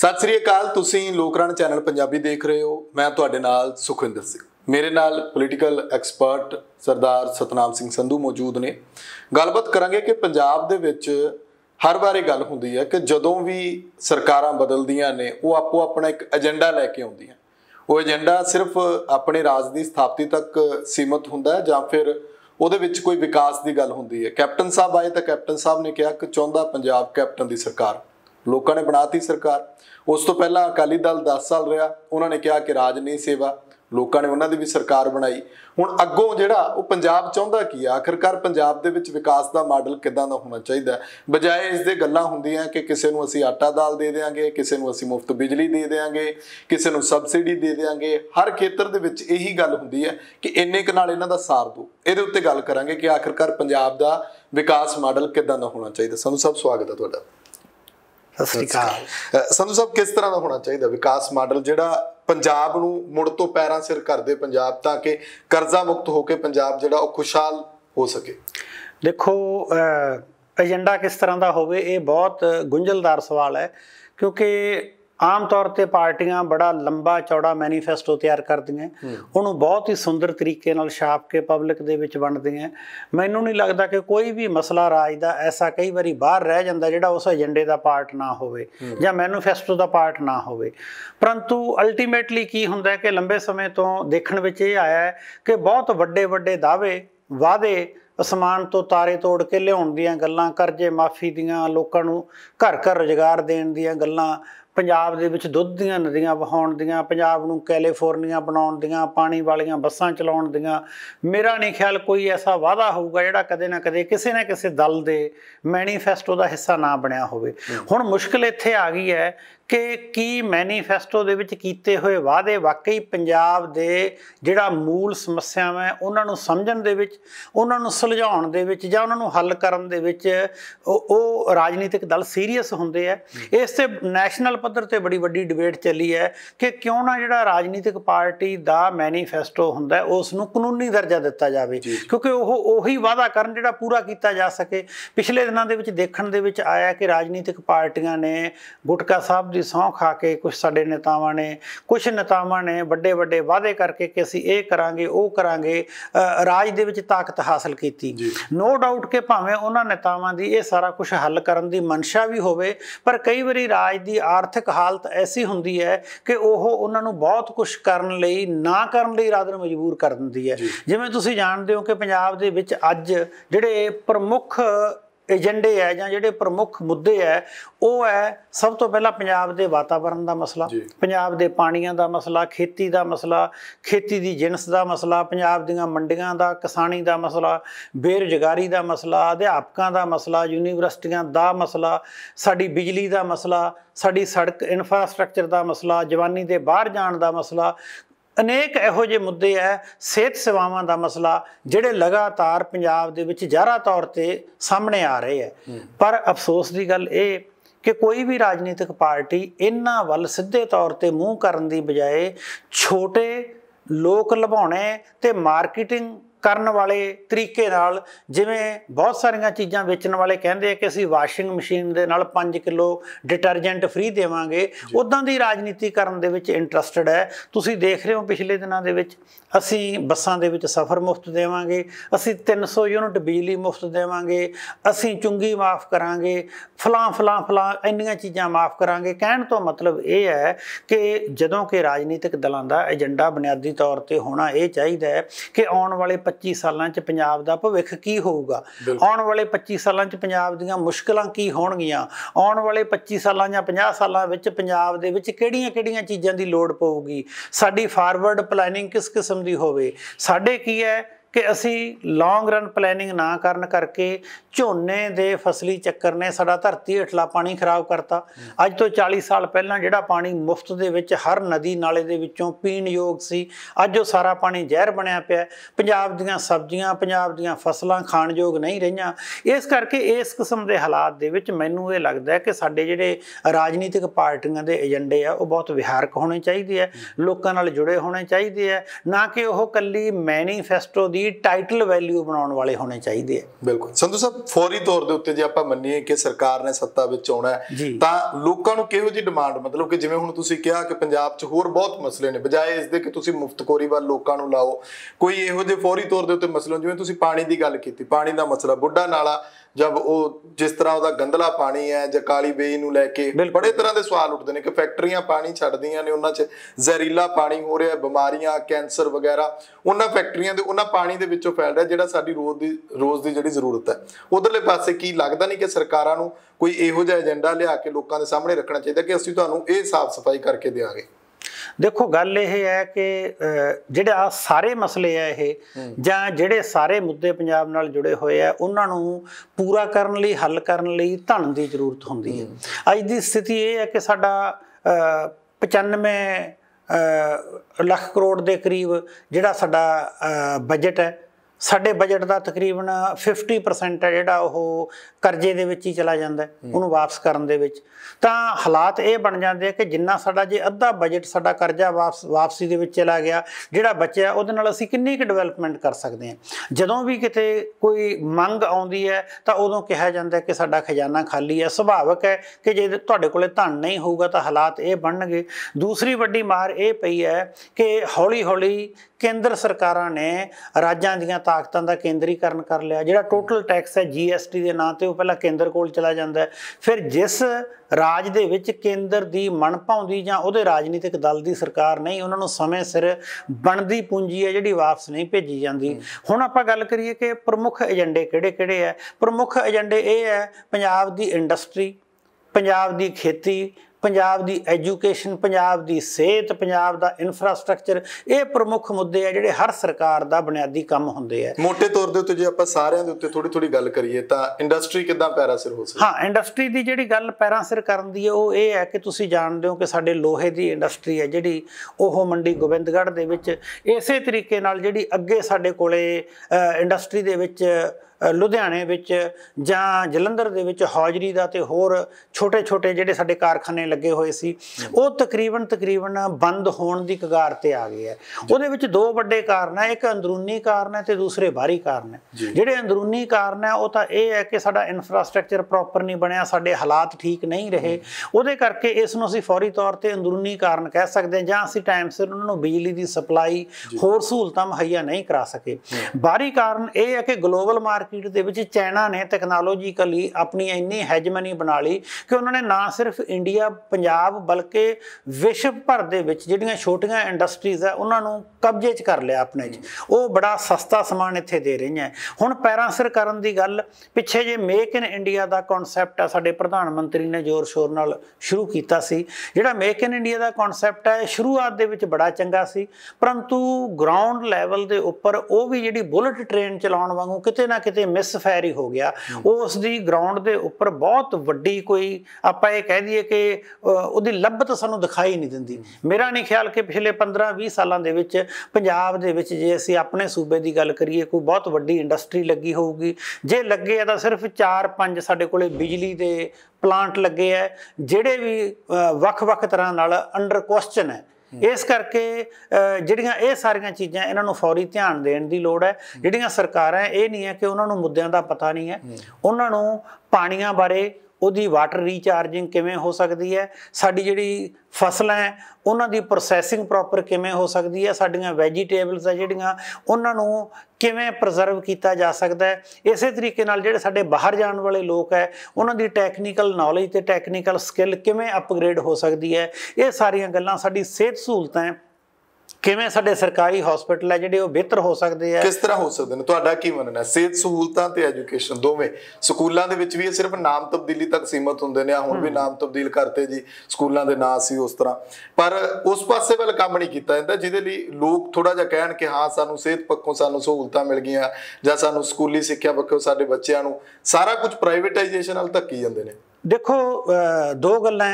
ਸਤਿ ਸ੍ਰੀ ਅਕਾਲ ਤੁਸੀਂ ਲੋਕਰਣ ਚੈਨਲ ਪੰਜਾਬੀ ਦੇਖ ਰਹੇ ਹੋ ਮੈਂ ਤੁਹਾਡੇ ਨਾਲ ਸੁਖਵਿੰਦਰ ਸਿੰਘ ਮੇਰੇ ਨਾਲ ਪੋਲੀਟੀਕਲ ਐਕਸਪਰਟ ਸਰਦਾਰ ਸਤਨਾਮ ਸਿੰਘ ਸੰਧੂ ਮੌਜੂਦ ਨੇ ਗੱਲਬਾਤ ਕਰਾਂਗੇ ਕਿ ਪੰਜਾਬ ਦੇ ਵਿੱਚ ਹਰ ਵਾਰੇ ਗੱਲ ਹੁੰਦੀ ਹੈ ਕਿ ਜਦੋਂ ਵੀ ਸਰਕਾਰਾਂ ਬਦਲਦੀਆਂ ਨੇ ਉਹ ਆਪੋ ਆਪਣਾ ਇੱਕ ਏਜੰਡਾ ਲੈ ਕੇ ਆਉਂਦੀਆਂ ਉਹ ਏਜੰਡਾ ਸਿਰਫ ਆਪਣੇ ਰਾਜ ਦੀ ਸਥਾਪਤੀ ਤੱਕ ਸੀਮਤ ਹੁੰਦਾ ਜਾਂ ਫਿਰ ਉਹਦੇ ਵਿੱਚ ਕੋਈ ਵਿਕਾਸ ਦੀ ਗੱਲ ਹੁੰਦੀ ਹੈ ਕੈਪਟਨ ਸਾਹਿਬ ਆਏ ਤਾਂ ਕੈਪਟਨ ਸਾਹਿਬ ਨੇ ਕਿਹਾ ਕਿ ਚਾਹੁੰਦਾ ਪੰਜਾਬ ਕੈਪਟਨ ਦੀ ਸਰਕਾਰ ਲੋਕਾਂ ਨੇ ਬਣਾਤੀ ਸਰਕਾਰ ਉਸ ਤੋਂ ਪਹਿਲਾਂ ਅਕਾਲੀ ਦਲ 10 ਸਾਲ ਰਿਹਾ ਉਹਨਾਂ ਨੇ ਕਿਹਾ ਕਿ ਰਾਜ ਨਹੀਂ ਸੇਵਾ ਲੋਕਾਂ ਨੇ ਉਹਨਾਂ ਦੀ ਵੀ ਸਰਕਾਰ ਬਣਾਈ ਹੁਣ ਅੱਗੋਂ ਜਿਹੜਾ ਉਹ ਪੰਜਾਬ ਚਾਹੁੰਦਾ ਕੀ ਆ ਆਖਰਕਾਰ ਪੰਜਾਬ ਦੇ ਵਿੱਚ ਵਿਕਾਸ ਦਾ ਮਾਡਲ ਕਿਦਾਂ ਦਾ ਹੋਣਾ ਚਾਹੀਦਾ ਬਜਾਏ ਇਸ ਦੇ ਗੱਲਾਂ ਹੁੰਦੀਆਂ ਕਿ ਕਿਸੇ ਨੂੰ ਅਸੀਂ ਆਟਾ ਦਾਲ ਦੇ ਦੇਵਾਂਗੇ ਕਿਸੇ ਨੂੰ ਅਸੀਂ ਮੁਫਤ ਬਿਜਲੀ ਦੇ ਦੇਵਾਂਗੇ ਕਿਸੇ ਨੂੰ ਸਬਸਿਡੀ ਦੇ ਦੇਵਾਂਗੇ ਹਰ ਖੇਤਰ ਦੇ ਵਿੱਚ ਇਹੀ ਗੱਲ ਹੁੰਦੀ ਹੈ ਕਿ ਇੰਨੇ ਕ ਨਾਲ ਇਹਨਾਂ ਦਾ ਸਾਰ ਦੋ ਇਹਦੇ ਉੱਤੇ ਗੱਲ ਕਰਾਂਗੇ ਕਿ ਆਖਰਕਾਰ ਪੰਜਾਬ ਦਾ ਵਿਕਾਸ ਮਾਡਲ ਕਿਦਾਂ ਦਾ ਹੋਣਾ ਚਾਹੀਦਾ ਸਾਨੂੰ ਸਭ ਸਵਾਗਤ ਹੈ ਤੁਹਾਡਾ ਸਤਿ ਸ੍ਰੀ ਅਕਾਲ ਸੰਧੂ ਸਾਹਿਬ ਕਿਸ ਤਰ੍ਹਾਂ ਦਾ ਹੋਣਾ ਚਾਹੀਦਾ ਵਿਕਾਸ ਮਾਡਲ ਜਿਹੜਾ ਪੰਜਾਬ ਨੂੰ ਮੁੜ ਤੋਂ ਪੈਰਾਂ ਸਿਰ ਕਰਦੇ ਪੰਜਾਬ ਤਾਂ ਕਿ ਕਰਜ਼ਾ ਮੁਕਤ ਹੋ ਕੇ ਪੰਜਾਬ ਜਿਹੜਾ ਉਹ ਖੁਸ਼ਹਾਲ ਹੋ ਸਕੇ ਦੇਖੋ ਏਜੰਡਾ ਕਿਸ ਤਰ੍ਹਾਂ ਦਾ ਹੋਵੇ ਇਹ ਬਹੁਤ ਗੁੰਝਲਦਾਰ ਸਵਾਲ ਹੈ ਕਿਉਂਕਿ ਆਮ ਤੌਰ ਤੇ ਪਾਰਟੀਆਂ ਬੜਾ ਲੰਬਾ ਚੌੜਾ ਮੈਨੀਫੈਸਟੋ ਤਿਆਰ ਕਰਦੀਆਂ ਉਹਨੂੰ ਬਹੁਤ ਹੀ ਸੁੰਦਰ ਤਰੀਕੇ ਨਾਲ ਛਾਪ ਕੇ ਪਬਲਿਕ ਦੇ ਵਿੱਚ ਵੰਡਦੀਆਂ ਮੈਨੂੰ ਨਹੀਂ ਲੱਗਦਾ ਕਿ ਕੋਈ ਵੀ ਮਸਲਾ ਰਾਜ ਦਾ ਐਸਾ ਕਈ ਵਾਰੀ ਬਾਹਰ ਰਹਿ ਜਾਂਦਾ ਜਿਹੜਾ ਉਸ ਏਜੰਡੇ ਦਾ ਪਾਰਟ ਨਾ ਹੋਵੇ ਜਾਂ ਮੈਨੀਫੈਸਟੋ ਦਾ ਪਾਰਟ ਨਾ ਹੋਵੇ ਪਰੰਤੂ ਅਲਟੀਮੇਟਲੀ ਕੀ ਹੁੰਦਾ ਹੈ ਕਿ ਲੰਬੇ ਸਮੇਂ ਤੋਂ ਦੇਖਣ ਵਿੱਚ ਇਹ ਆਇਆ ਹੈ ਕਿ ਬਹੁਤ ਵੱਡੇ ਵੱਡੇ ਦਾਅਵੇ ਵਾਅਦੇ ਅਸਮਾਨ ਤੋਂ ਤਾਰੇ ਤੋੜ ਕੇ ਲਿਆਉਣ ਦੀਆਂ ਗੱਲਾਂ ਕਰਜ਼ੇ ਮਾਫੀ ਦੀਆਂ ਲੋਕਾਂ ਨੂੰ ਘਰ ਘਰ ਰੋਜ਼ਗਾਰ ਦੇਣ ਦੀਆਂ ਗੱਲਾਂ ਪੰਜਾਬ ਦੇ ਵਿੱਚ ਦੁੱਧ ਦੀਆਂ ਨਦੀਆਂ ਵਹਾਉਣ ਦੀਆਂ ਪੰਜਾਬ ਨੂੰ ਕੈਲੀਫੋਰਨੀਆ ਬਣਾਉਣ ਦੀਆਂ ਪਾਣੀ ਵਾਲੀਆਂ ਬੱਸਾਂ ਚਲਾਉਣ ਦੀਆਂ ਮੇਰਾ ਨਹੀਂ ਖਿਆਲ ਕੋਈ ਐਸਾ ਵਾਅਦਾ ਹੋਊਗਾ ਜਿਹੜਾ ਕਦੇ ਨਾ ਕਦੇ ਕਿਸੇ ਨਾ ਕਿਸੇ ਦਲ ਦੇ ਮੈਨੀਫੈਸਟੋ ਦਾ ਹਿੱਸਾ ਨਾ ਬਣਿਆ ਹੋਵੇ ਹੁਣ ਮੁਸ਼ਕਲ ਇੱਥੇ ਆ ਗਈ ਹੈ ਕਿ ਕੀ ਮੈਨੀਫੈਸਟੋ ਦੇ ਵਿੱਚ ਕੀਤੇ ਹੋਏ ਵਾਅਦੇ ਵਾਕਈ ਪੰਜਾਬ ਦੇ ਜਿਹੜਾ ਮੂਲ ਸਮੱਸਿਆਵਾਂ ਹੈ ਉਹਨਾਂ ਨੂੰ ਸਮਝਣ ਦੇ ਵਿੱਚ ਉਹਨਾਂ ਨੂੰ ਸੁਲਝਾਉਣ ਦੇ ਵਿੱਚ ਜਾਂ ਉਹਨਾਂ ਨੂੰ ਹੱਲ ਕਰਨ ਦੇ ਵਿੱਚ ਉਹ ਰਾਜਨੀਤਿਕ ਦਲ ਸੀਰੀਅਸ ਹੁੰਦੇ ਆ ਇਸ ਤੇ ਨੈਸ਼ਨਲ ਪੱਧਰ ਤੇ ਬੜੀ ਵੱਡੀ ਡਿਬੇਟ ਚੱਲੀ ਹੈ ਕਿ ਕਿਉਂ ਨਾ ਜਿਹੜਾ ਰਾਜਨੀਤਿਕ ਪਾਰਟੀ ਦਾ ਮੈਨੀਫੈਸਟੋ ਹੁੰਦਾ ਉਸ ਨੂੰ ਕਾਨੂੰਨੀ ਦਰਜਾ ਦਿੱਤਾ ਜਾਵੇ ਕਿਉਂਕਿ ਉਹ ਉਹੀ ਵਾਅਦਾ ਕਰਨ ਜਿਹੜਾ ਪੂਰਾ ਕੀਤਾ ਜਾ ਸਕੇ ਪਿਛਲੇ ਦਿਨਾਂ ਦੇ ਵਿੱਚ ਦੇਖਣ ਦੇ ਵਿੱਚ ਆਇਆ ਕਿ ਰਾਜਨੀਤਿਕ ਪਾਰਟੀਆਂ ਨੇ ਗੁਟਕਾ ਸਾਹਿਬ ਦੀ ਸੌਂ ਖਾ ਕੇ ਕੁਝ ਸਾਡੇ ਨੇਤਾਵਾਂ ਨੇ ਕੁਝ ਨੇਤਾਵਾਂ ਨੇ ਵੱਡੇ ਵੱਡੇ ਵਾਅਦੇ ਕਰਕੇ ਕਿ ਅਸੀਂ ਇਹ ਕਰਾਂਗੇ ਉਹ ਕਰਾਂਗੇ ਰਾਜ ਦੇ ਵਿੱਚ ਤਾਕਤ ਹਾਸਲ ਕੀਤੀ ਨੋ ਡਾਊਟ ਕਿ ਭਾਵੇਂ ਉਹਨਾਂ ਨੇਤਾਵਾਂ ਦੀ ਇਹ ਸਾਰਾ ਕੁਝ ਹੱਲ ਕਰਨ ਦੀ ਮਨਸ਼ਾ ਵੀ ਹੋਵੇ ਪਰ ਕਈ ਵਾਰੀ ਰਾਜ ਦੀ ਆਰਥਿਕ ਹਾਲਤ ਐਸੀ ਹੁੰਦੀ ਹੈ ਕਿ ਉਹ ਉਹਨਾਂ ਨੂੰ ਬਹੁਤ ਕੁਝ ਕਰਨ ਲਈ ਨਾ ਕਰਨ ਲਈ ਰਾਦਰ ਮਜਬੂਰ ਕਰ ਦਿੰਦੀ ਹੈ ਜਿਵੇਂ ਤੁਸੀਂ ਜਾਣਦੇ ਹੋ ਕਿ ਪੰਜਾਬ ਦੇ ਵਿੱਚ ਅੱਜ ਜਿਹੜੇ ਪ੍ਰਮੁੱਖ ਏਜੰਡੇ ਹੈ ਜਾਂ ਜਿਹੜੇ ਪ੍ਰਮੁੱਖ ਮੁੱਦੇ ਹੈ ਉਹ ਹੈ ਸਭ ਤੋਂ ਪਹਿਲਾਂ ਪੰਜਾਬ ਦੇ ਵਾਤਾਵਰਣ ਦਾ ਮਸਲਾ ਪੰਜਾਬ ਦੇ ਪਾਣੀਆਂ ਦਾ ਮਸਲਾ ਖੇਤੀ ਦਾ ਮਸਲਾ ਖੇਤੀ ਦੀ ਜਿੰਸ ਦਾ ਮਸਲਾ ਪੰਜਾਬ ਦੀਆਂ ਮੰਡੀਆਂ ਦਾ ਕਿਸਾਨੀ ਦਾ ਮਸਲਾ ਬੇਰੁਜ਼ਗਾਰੀ ਦਾ ਮਸਲਾ ਅਧਿਆਪਕਾਂ ਦਾ ਮਸਲਾ ਯੂਨੀਵਰਸਿਟੀਆਂ ਦਾ ਮਸਲਾ ਸਾਡੀ ਬਿਜਲੀ ਦਾ ਮਸਲਾ ਸਾਡੀ ਸੜਕ ਇਨਫਰਾਸਟ੍ਰਕਚਰ ਦਾ ਮਸਲਾ ਜਵਾਨੀ ਦੇ ਬਾਹਰ ਜਾਣ ਦਾ ਮਸਲਾ ਅਨੇਕ ਇਹੋ ਜਿਹੇ ਮੁੱਦੇ ਐ ਸਿਹਤ ਸੇਵਾਵਾਂ ਦਾ ਮਸਲਾ ਜਿਹੜੇ ਲਗਾਤਾਰ ਪੰਜਾਬ ਦੇ ਵਿੱਚ ਜ਼ਾਹਰਾ ਤੌਰ ਤੇ ਸਾਹਮਣੇ ਆ ਰਹੇ ਐ ਪਰ ਅਫਸੋਸ ਦੀ ਗੱਲ ਇਹ ਕਿ ਕੋਈ ਵੀ ਰਾਜਨੀਤਿਕ ਪਾਰਟੀ ਇਹਨਾਂ ਵੱਲ ਸਿੱਧੇ ਤੌਰ ਤੇ ਮੂੰਹ ਕਰਨ ਦੀ ਬਜਾਏ ਛੋਟੇ ਲੋਕ ਲਭਾਉਣੇ ਤੇ ਮਾਰਕੀਟਿੰਗ ਕਰਨ ਵਾਲੇ ਤਰੀਕੇ ਨਾਲ ਜਿਵੇਂ ਬਹੁਤ ਸਾਰੀਆਂ ਚੀਜ਼ਾਂ ਵੇਚਣ ਵਾਲੇ ਕਹਿੰਦੇ ਆ ਕਿ ਅਸੀਂ ਵਾਸ਼ਿੰਗ ਮਸ਼ੀਨ ਦੇ ਨਾਲ 5 ਕਿਲੋ ਡਿਟਰਜੈਂਟ ਫ੍ਰੀ ਦੇਵਾਂਗੇ ਉਦਾਂ ਦੀ ਰਾਜਨੀਤੀ ਕਰਨ ਦੇ ਵਿੱਚ ਇੰਟਰਸਟਡ ਹੈ ਤੁਸੀਂ ਦੇਖ ਰਹੇ ਹੋ ਪਿਛਲੇ ਦਿਨਾਂ ਦੇ ਵਿੱਚ ਅਸੀਂ ਬੱਸਾਂ ਦੇ ਵਿੱਚ ਸਫ਼ਰ ਮੁਫਤ ਦੇਵਾਂਗੇ ਅਸੀਂ 300 ਯੂਨਿਟ ਬਿਜਲੀ ਮੁਫਤ ਦੇਵਾਂਗੇ ਅਸੀਂ ਚੁੰਗੀ ਮਾਫ ਕਰਾਂਗੇ ਫਲਾਂ ਫਲਾਂ ਫਲਾਂ ਇੰਨੀਆਂ ਚੀਜ਼ਾਂ ਮਾਫ ਕਰਾਂਗੇ ਕਹਿਣ ਤੋਂ ਮਤਲਬ ਇਹ ਹੈ ਕਿ ਜਦੋਂ ਕਿ ਰਾਜਨੀਤਿਕ ਦਲਾਂ ਦਾ ਏਜੰਡਾ ਬੁਨਿਆਦੀ ਤੌਰ ਤੇ ਹੋਣਾ ਇਹ ਚਾਹੀਦਾ ਹੈ ਕਿ ਆਉਣ ਵਾਲੇ 25 ਸਾਲਾਂ 'ਚ ਪੰਜਾਬ ਦਾ ਭਵਿੱਖ ਕੀ ਹੋਊਗਾ ਆਉਣ ਵਾਲੇ 25 ਸਾਲਾਂ 'ਚ ਪੰਜਾਬ ਦੀਆਂ ਮੁਸ਼ਕਲਾਂ ਕੀ ਹੋਣਗੀਆਂ ਆਉਣ ਵਾਲੇ 25 ਸਾਲਾਂ ਜਾਂ 50 ਸਾਲਾਂ ਵਿੱਚ ਪੰਜਾਬ ਦੇ ਵਿੱਚ ਕਿਹੜੀਆਂ-ਕਿਹੜੀਆਂ ਚੀਜ਼ਾਂ ਦੀ ਲੋੜ ਪਊਗੀ ਸਾਡੀ ਫਾਰਵਰਡ ਪਲੈਨਿੰਗ ਕਿਸ ਕਿਸਮ ਦੀ ਹੋਵੇ ਸਾਡੇ ਕੀ ਹੈ ਕਿ ਅਸੀਂ ਲੌਂਗ ਰਨ ਪਲੈਨਿੰਗ ਨਾ ਕਰਨ ਕਰਕੇ ਝੋਨੇ ਦੇ ਫਸਲੀ ਚੱਕਰ ਨੇ ਸਾਡਾ ਧਰਤੀ ਹੇਠਲਾ ਪਾਣੀ ਖਰਾਬ ਕਰਤਾ ਅੱਜ ਤੋਂ 40 ਸਾਲ ਪਹਿਲਾਂ ਜਿਹੜਾ ਪਾਣੀ ਮੁਫਤ ਦੇ ਵਿੱਚ ਹਰ ਨਦੀ ਨਾਲੇ ਦੇ ਵਿੱਚੋਂ ਪੀਣ ਯੋਗ ਸੀ ਅੱਜ ਉਹ ਸਾਰਾ ਪਾਣੀ ਜ਼ਹਿਰ ਬਣਿਆ ਪਿਆ ਪੰਜਾਬ ਦੀਆਂ ਸਬਜ਼ੀਆਂ ਪੰਜਾਬ ਦੀਆਂ ਫਸਲਾਂ ਖਾਣ ਯੋਗ ਨਹੀਂ ਰਹੀਆਂ ਇਸ ਕਰਕੇ ਇਸ ਕਿਸਮ ਦੇ ਹਾਲਾਤ ਦੇ ਵਿੱਚ ਮੈਨੂੰ ਇਹ ਲੱਗਦਾ ਹੈ ਕਿ ਸਾਡੇ ਜਿਹੜੇ ਰਾਜਨੀਤਿਕ ਪਾਰਟੀਆਂ ਦੇ ਏਜੰਡੇ ਆ ਉਹ ਬਹੁਤ ਵਿਹਾਰਕ ਹੋਣੇ ਚਾਹੀਦੇ ਆ ਲੋਕਾਂ ਨਾਲ ਜੁੜੇ ਹੋਣੇ ਚਾਹੀਦੇ ਆ ਨਾ ਕਿ ਉਹ ਕੱਲੀ ਮੈਨੀਫੈਸਟੋ ਦੀ ਦੀ ਟਾਈਟਲ ਵੈਲਿਊ ਬਣਾਉਣ ਵਾਲੇ ਹੋਣੇ ਚਾਹੀਦੇ ਆ ਬਿਲਕੁਲ ਸੰਧੂ ਸਾਹਿਬ ਫੌਰੀ ਤੌਰ ਦੇ ਉੱਤੇ ਜੇ ਆਪਾਂ ਮੰਨੀਏ ਕਿ ਸਰਕਾਰ ਨੇ ਸੱਤਾ ਵਿੱਚ ਆਉਣਾ ਤਾਂ ਲੋਕਾਂ ਨੂੰ ਕਿਹੋ ਜੀ ਡਿਮਾਂਡ ਮਤਲਬ ਕਿ ਜਿਵੇਂ ਹੁਣ ਤੁਸੀਂ ਕਿਹਾ ਕਿ ਪੰਜਾਬ 'ਚ ਹੋਰ ਬਹੁਤ ਮਸਲੇ ਨੇ ਬਜਾਏ ਇਸ ਦੇ ਕਿ ਤੁਸੀਂ ਮੁਫਤਖੋਰੀ ਵੱਲ ਲੋਕਾਂ ਨੂੰ ਲਾਓ ਕੋਈ ਇਹੋ ਜਿਹੇ ਫੌਰੀ ਤੌਰ ਦੇ ਉੱਤੇ ਮਸਲੇ ਜਿਵੇਂ ਤੁਸੀਂ ਪਾਣੀ ਦੀ ਗੱਲ ਕੀਤੀ ਪਾਣੀ ਦਾ ਮਸਲਾ ਬੁੱਢਾ ਨਾਲਾ ਜਦ ਉਹ ਜਿਸ ਤਰ੍ਹਾਂ ਉਹਦਾ ਗੰਦਲਾ ਪਾਣੀ ਹੈ ਜਾਂ ਕਾਲੀ ਬੇਈ ਨੂੰ ਲੈ ਕੇ ਬੜੇ ਤਰ੍ਹਾਂ ਦੇ ਸਵਾਲ ਉੱਠਦੇ ਨੇ ਕਿ ਫੈਕਟਰੀਆਂ ਪਾਣੀ ਛੱਡਦੀਆਂ ਨੇ ਉਹਨਾਂ 'ਚ ਜ਼ਹਿਰੀਲਾ ਪਾਣੀ ਹੋ ਰਿਹਾ ਬਿਮਾਰੀਆਂ ਕੈਂਸਰ ਵਗੈਰਾ ਉਹਨਾਂ ਫੈਕਟਰੀਆਂ ਦੇ ਉਹਨਾਂ ਪਾਣੀ ਦੇ ਵਿੱਚੋਂ ਫੈਲ ਰਿਹਾ ਜਿਹੜਾ ਸਾਡੀ ਰੋਜ਼ ਦੀ ਰੋਜ਼ ਦੀ ਜਿਹੜੀ ਜ਼ਰੂਰਤ ਹੈ ਉਧਰਲੇ ਪਾਸੇ ਕੀ ਲੱਗਦਾ ਨਹੀਂ ਕਿ ਸਰਕਾਰਾਂ ਨੂੰ ਕੋਈ ਇਹੋ ਜਿਹਾ ਏਜੰਡਾ ਲਿਆ ਕੇ ਲੋਕਾਂ ਦੇ ਸਾਹਮਣੇ ਰੱਖਣਾ ਚਾਹੀਦਾ ਕਿ ਅਸੀਂ ਤੁਹਾਨੂੰ ਇਹ ਸਾਫ਼ ਸਫਾਈ ਕਰਕੇ ਦੇਵਾਂਗੇ ਦੇਖੋ ਗੱਲ ਇਹ ਹੈ ਕਿ ਜਿਹੜਾ ਸਾਰੇ ਮਸਲੇ ਆ ਇਹ ਜਾਂ ਜਿਹੜੇ ਸਾਰੇ ਮੁੱਦੇ ਪੰਜਾਬ ਨਾਲ ਜੁੜੇ ਹੋਏ ਆ ਉਹਨਾਂ ਨੂੰ ਪੂਰਾ ਕਰਨ ਲਈ ਹੱਲ ਕਰਨ ਲਈ ਧਨ ਦੀ ਜ਼ਰੂਰਤ ਹੁੰਦੀ ਹੈ ਅੱਜ ਦੀ ਸਥਿਤੀ ਇਹ ਹੈ ਕਿ ਸਾਡਾ 95 ਲੱਖ ਕਰੋੜ ਦੇ ਕਰੀਬ ਜਿਹੜਾ ਸਾਡਾ ਬਜਟ ਹੈ ਸਾਡੇ ਬਜਟ ਦਾ ਤਕਰੀਬਨ 50% ਹੈ ਜਿਹੜਾ ਉਹ ਕਰਜ਼ੇ ਦੇ ਵਿੱਚ ਹੀ ਚਲਾ ਜਾਂਦਾ ਉਹਨੂੰ ਵਾਪਸ ਕਰਨ ਦੇ ਵਿੱਚ ਤਾਂ ਹਾਲਾਤ ਇਹ ਬਣ ਜਾਂਦੇ ਆ ਕਿ ਜਿੰਨਾ ਸਾਡਾ ਜੇ ਅੱਧਾ ਬਜਟ ਸਾਡਾ ਕਰਜ਼ਾ ਵਾਪਸ ਵਾਪਸੀ ਦੇ ਵਿੱਚ ਚਲਾ ਗਿਆ ਜਿਹੜਾ ਬਚਿਆ ਉਹਦੇ ਨਾਲ ਅਸੀਂ ਕਿੰਨੀ ਕੁ ਡਿਵੈਲਪਮੈਂਟ ਕਰ ਸਕਦੇ ਹਾਂ ਜਦੋਂ ਵੀ ਕਿਤੇ ਕੋਈ ਮੰਗ ਆਉਂਦੀ ਹੈ ਤਾਂ ਉਦੋਂ ਕਿਹਾ ਜਾਂਦਾ ਕਿ ਸਾਡਾ ਖਜ਼ਾਨਾ ਖਾਲੀ ਹੈ ਸੁਭਾਵਕ ਹੈ ਕਿ ਜੇ ਤੁਹਾਡੇ ਕੋਲੇ ਧਨ ਨਹੀਂ ਹੋਊਗਾ ਤਾਂ ਹਾਲਾਤ ਇਹ ਬਣਨਗੇ ਦੂਸਰੀ ਵੱਡੀ ਮਾਰ ਇਹ ਪਈ ਹੈ ਕਿ ਹੌਲੀ-ਹੌਲੀ ਕੇਂਦਰ ਸਰਕਾਰਾਂ ਨੇ ਰਾਜਾਂ ਦੀਆਂ ਤਾਕਤਾਂ ਦਾ ਕੇਂਦਰੀਕਰਨ ਕਰ ਲਿਆ ਜਿਹੜਾ ਟੋਟਲ ਟੈਕਸ ਹੈ ਜੀਐਸਟੀ ਦੇ ਨਾਂ ਤੇ ਉਹ ਪਹਿਲਾਂ ਕੇਂਦਰ ਕੋਲ ਚਲਾ ਜਾਂਦਾ ਹੈ ਫਿਰ ਜਿਸ ਰਾਜ ਦੇ ਵਿੱਚ ਕੇਂਦਰ ਦੀ ਮਨਪਾਉਂਦੀ ਜਾਂ ਉਹਦੇ ਰਾਜਨੀਤਿਕ ਦਲ ਦੀ ਸਰਕਾਰ ਨਹੀਂ ਉਹਨਾਂ ਨੂੰ ਸਮੇਂ ਸਿਰ ਬਣਦੀ ਪੂੰਜੀ ਹੈ ਜਿਹੜੀ ਵਾਪਸ ਨਹੀਂ ਭੇਜੀ ਜਾਂਦੀ ਹੁਣ ਆਪਾਂ ਗੱਲ ਕਰੀਏ ਕਿ ਪ੍ਰਮੁੱਖ ਏਜੰਡੇ ਕਿਹੜੇ-ਕਿਹੜੇ ਆ ਪ੍ਰਮੁੱਖ ਏਜੰਡੇ ਇਹ ਹੈ ਪੰਜਾਬ ਦੀ ਇੰਡਸਟਰੀ ਪੰਜਾਬ ਦੀ ਖੇਤੀ ਪੰਜਾਬ ਦੀ ਐਜੂਕੇਸ਼ਨ ਪੰਜਾਬ ਦੀ ਸਿਹਤ ਪੰਜਾਬ ਦਾ ਇਨਫਰਾਸਟ੍ਰਕਚਰ ਇਹ ਪ੍ਰਮੁੱਖ ਮੁੱਦੇ ਆ ਜਿਹੜੇ ਹਰ ਸਰਕਾਰ ਦਾ ਬੁਨਿਆਦੀ ਕੰਮ ਹੁੰਦੇ ਆ ਮੋٹے ਤੌਰ ਦੇ ਉੱਤੇ ਜੇ ਆਪਾਂ ਸਾਰਿਆਂ ਦੇ ਉੱਤੇ ਥੋੜੀ ਥੋੜੀ ਗੱਲ ਕਰੀਏ ਤਾਂ ਇੰਡਸਟਰੀ ਕਿੱਦਾਂ ਸਿਰ ਹੋ ਸਕਦੀ ਹਾਂ ਇੰਡਸਟਰੀ ਦੀ ਜਿਹੜੀ ਗੱਲ ਸਿਰ ਕਰਨ ਦੀ ਹੈ ਉਹ ਇਹ ਹੈ ਕਿ ਤੁਸੀਂ ਜਾਣਦੇ ਹੋ ਕਿ ਸਾਡੇ ਲੋਹੇ ਦੀ ਇੰਡਸਟਰੀ ਹੈ ਜਿਹੜੀ ਉਹ ਮੰਡੀ ਗੋਬਿੰਦਗੜ੍ਹ ਦੇ ਵਿੱਚ ਇਸੇ ਤਰੀਕੇ ਨਾਲ ਜਿਹੜੀ ਅੱਗੇ ਸਾਡੇ ਕੋਲੇ ਇੰਡਸਟਰੀ ਦੇ ਵਿੱਚ ਲੁਧਿਆਣੇ ਵਿੱਚ ਜਾਂ ਜਲੰਧਰ ਦੇ ਵਿੱਚ ਹੌਜਰੀ ਦਾ ਤੇ ਹੋਰ ਛੋਟੇ-ਛੋਟੇ ਜਿਹੜੇ ਸਾਡੇ ਕਾਰਖਾਨੇ ਲੱਗੇ ਹੋਏ ਸੀ ਉਹ ਤਕਰੀਬਨ ਤਕਰੀਬਨ ਬੰਦ ਹੋਣ ਦੀ ਕਗਾਰ ਤੇ ਆ ਗਏ ਹੈ ਉਹਦੇ ਵਿੱਚ ਦੋ ਵੱਡੇ ਕਾਰਨ ਹੈ ਇੱਕ ਅੰਦਰੂਨੀ ਕਾਰਨ ਹੈ ਤੇ ਦੂਸਰੇ ਬਾਹਰੀ ਕਾਰਨ ਹੈ ਜਿਹੜੇ ਅੰਦਰੂਨੀ ਕਾਰਨ ਹੈ ਉਹ ਤਾਂ ਇਹ ਹੈ ਕਿ ਸਾਡਾ ਇਨਫਰਾਸਟ੍ਰਕਚਰ ਪ੍ਰੋਪਰ ਨਹੀਂ ਬਣਿਆ ਸਾਡੇ ਹਾਲਾਤ ਠੀਕ ਨਹੀਂ ਰਹੇ ਉਹਦੇ ਕਰਕੇ ਇਸ ਨੂੰ ਅਸੀਂ ਫੌਰੀ ਤੌਰ ਤੇ ਅੰਦਰੂਨੀ ਕਾਰਨ ਕਹਿ ਸਕਦੇ ਹਾਂ ਜਾਂ ਅਸੀਂ ਟਾਈਮ ਸਿਰ ਉਹਨਾਂ ਨੂੰ ਬਿਜਲੀ ਦੀ ਸਪਲਾਈ ਹੋਰ ਸਹੂਲਤਾਂ ਮੁਹੱਈਆ ਨਹੀਂ ਕਰਾ ਸਕੇ ਬਾਹਰੀ ਕਾਰਨ ਇਹ ਹੈ ਕਿ ਗਲੋਬਲ ਮਾਰਕੀਟ ਮਾਰਕੀਟ ਦੇ ਵਿੱਚ ਚਾਈਨਾ ਨੇ ਟੈਕਨੋਲੋਜੀਕਲੀ ਆਪਣੀ ਇੰਨੀ ਹੈਜਮਨੀ ਬਣਾ ਲਈ ਕਿ ਉਹਨਾਂ ਨੇ ਨਾ ਸਿਰਫ ਇੰਡੀਆ ਪੰਜਾਬ ਬਲਕਿ ਵਿਸ਼ਵ ਭਰ ਦੇ ਵਿੱਚ ਜਿਹੜੀਆਂ ਛੋਟੀਆਂ ਇੰਡਸਟਰੀਜ਼ ਆ ਉਹਨਾਂ ਨੂੰ ਕਬਜ਼ੇ 'ਚ ਕਰ ਲਿਆ ਆਪਣੇ 'ਚ ਉਹ ਬੜਾ ਸਸਤਾ ਸਮਾਨ ਇੱਥੇ ਦੇ ਰਹੀਆਂ ਹੁਣ ਪੈਰਾਂ ਸਿਰ ਕਰਨ ਦੀ ਗੱਲ ਪਿੱਛੇ ਜੇ ਮੇਕ ਇਨ ਇੰਡੀਆ ਦਾ ਕਨਸੈਪਟ ਆ ਸਾਡੇ ਪ੍ਰਧਾਨ ਮੰਤਰੀ ਨੇ ਜ਼ੋਰ ਸ਼ੋਰ ਨਾਲ ਸ਼ੁਰੂ ਕੀਤਾ ਸੀ ਜਿਹੜਾ ਮੇਕ ਇਨ ਇੰਡੀਆ ਦਾ ਕਨਸੈਪਟ ਆ ਸ਼ੁਰੂਆਤ ਦੇ ਵਿੱਚ ਬੜਾ ਚੰਗਾ ਸੀ ਪਰੰਤੂ ਗਰਾਊਂਡ ਲੈਵਲ ਦੇ ਉੱਪਰ ਉਹ ਵੀ ਜਿਹੜੀ ਬੁਲਟ ਟ੍ਰੇਨ ਚਲਾਉਣ ਵਾਂਗੂ ਕਿਤੇ ਨਾ ਕਿਤੇ ਤੇ ਮਿਸ ਫਾਇਰ ਹੀ ਹੋ ਗਿਆ ਉਹ ਉਸ ਦੀ ਗਰਾਊਂਡ ਦੇ ਉੱਪਰ ਬਹੁਤ ਵੱਡੀ ਕੋਈ ਆਪਾਂ ਇਹ ਕਹਿ ਦਈਏ ਕਿ ਉਹਦੀ ਲੱਭਤ ਸਾਨੂੰ ਦਿਖਾਈ ਨਹੀਂ ਦਿੰਦੀ ਮੇਰਾ ਨਹੀਂ ਖਿਆਲ ਕਿ ਪਿਛਲੇ 15-20 ਸਾਲਾਂ ਦੇ ਵਿੱਚ ਪੰਜਾਬ ਦੇ ਵਿੱਚ ਜੇ ਅਸੀਂ ਆਪਣੇ ਸੂਬੇ ਦੀ ਗੱਲ ਕਰੀਏ ਕੋਈ ਬਹੁਤ ਵੱਡੀ ਇੰਡਸਟਰੀ ਲੱਗੀ ਹੋਊਗੀ ਜੇ ਲੱਗੇ ਆ ਤਾਂ ਸਿਰਫ 4-5 ਸਾਡੇ ਕੋਲੇ ਬਿਜਲੀ ਦੇ ਪਲਾਂਟ ਲੱਗੇ ਆ ਜਿਹੜੇ ਵੀ ਵੱਖ-ਵੱਖ ਤਰ੍ਹਾਂ ਨਾਲ ਅੰਡਰ ਕੁਐਸਚਨ ਹੈ ਇਸ ਕਰਕੇ ਜਿਹੜੀਆਂ ਇਹ ਸਾਰੀਆਂ ਚੀਜ਼ਾਂ ਇਹਨਾਂ ਨੂੰ ਫੌਰੀ ਧਿਆਨ ਦੇਣ ਦੀ ਲੋੜ ਹੈ ਜਿਹੜੀਆਂ ਸਰਕਾਰਾਂ ਇਹ ਨਹੀਂ ਹੈ ਕਿ ਉਹਨਾਂ ਨੂੰ ਮੁੱਦਿਆਂ ਦਾ ਪਤਾ ਨਹੀਂ ਹੈ ਉਹਨਾਂ ਨੂੰ ਪਾਣੀਆਂ ਬਾਰੇ ਉਹਦੀ ਵਾਟਰ ਰੀਚਾਰਜਿੰਗ ਕਿਵੇਂ ਹੋ ਸਕਦੀ ਹੈ ਸਾਡੀ ਜਿਹੜੀ ਫਸਲਾਂ ਉਹਨਾਂ ਦੀ ਪ੍ਰੋਸੈਸਿੰਗ ਪ੍ਰੋਪਰ ਕਿਵੇਂ ਹੋ ਸਕਦੀ ਹੈ ਸਾਡੀਆਂ ਵੈਜੀਟੇਬਲਸ ਆ ਜਿਹੜੀਆਂ ਉਹਨਾਂ ਨੂੰ ਕਿਵੇਂ ਪ੍ਰੀਜ਼ਰਵ ਕੀਤਾ ਜਾ ਸਕਦਾ ਹੈ ਇਸੇ ਤਰੀਕੇ ਨਾਲ ਜਿਹੜੇ ਸਾਡੇ ਬਾਹਰ ਜਾਣ ਵਾਲੇ ਲੋਕ ਹੈ ਉਹਨਾਂ ਦੀ ਟੈਕਨੀਕਲ ਨੌਲੇਜ ਤੇ ਟੈਕਨੀਕਲ ਸਕਿੱਲ ਕਿਵੇਂ ਅਪਗ੍ਰੇਡ ਹੋ ਸਕਦੀ ਹੈ ਇਹ ਸਾਰੀਆਂ ਗੱਲਾਂ ਸਾਡੀ ਸਿਹਤ ਸਹੂਲਤਾਂ ਕਿਵੇਂ ਸਾਡੇ ਸਰਕਾਰੀ ਹਸਪੀਟਲ ਹੈ ਜਿਹੜੇ ਉਹ ਬਿਹਤਰ ਹੋ ਸਕਦੇ ਆ ਕਿਸ ਤਰ੍ਹਾਂ ਹੋ ਸਕਦੇ ਨੇ ਤੁਹਾਡਾ ਕੀ ਮੰਨਣਾ ਹੈ ਸਿਹਤ ਸਹੂਲਤਾਂ ਤੇ ਐਜੂਕੇਸ਼ਨ ਦੋਵੇਂ ਸਕੂਲਾਂ ਦੇ ਵਿੱਚ ਵੀ ਇਹ ਸਿਰਫ ਨਾਮ ਤਬਦੀਲੀ ਤੱਕ ਸੀਮਤ ਹੁੰਦੇ ਨੇ ਹੁਣ ਵੀ ਨਾਮ ਤਬਦੀਲ ਕਰਤੇ ਜੀ ਸਕੂਲਾਂ ਦੇ ਨਾਂ ਸੀ ਉਸ ਤਰ੍ਹਾਂ ਪਰ ਉਸ ਪਾਸੇ ਵੱਲ ਕੰਮ ਨਹੀਂ ਕੀਤਾ ਜਾਂਦਾ ਜਿਹਦੇ ਲਈ ਲੋਕ ਥੋੜਾ ਜਿਹਾ ਕਹਿਣ ਕਿ ਹਾਂ ਸਾਨੂੰ ਸਿਹਤ ਪੱਖੋਂ ਸਾਨੂੰ ਸਹੂਲਤਾਂ ਮਿਲ ਗਈਆਂ ਜਾਂ ਸਾਨੂੰ ਸਕੂਲੀ ਸਿੱਖਿਆ ਪੱਖੋਂ ਸਾਡੇ ਬੱਚਿਆਂ ਨੂੰ ਸਾਰਾ ਕੁਝ ਪ੍ਰਾਈਵੇਟਾਈਜੇਸ਼ਨ ਨਾਲ ਧੱਕੀ ਜਾਂਦੇ ਨੇ ਦੇਖੋ ਦੋ ਗੱਲਾਂ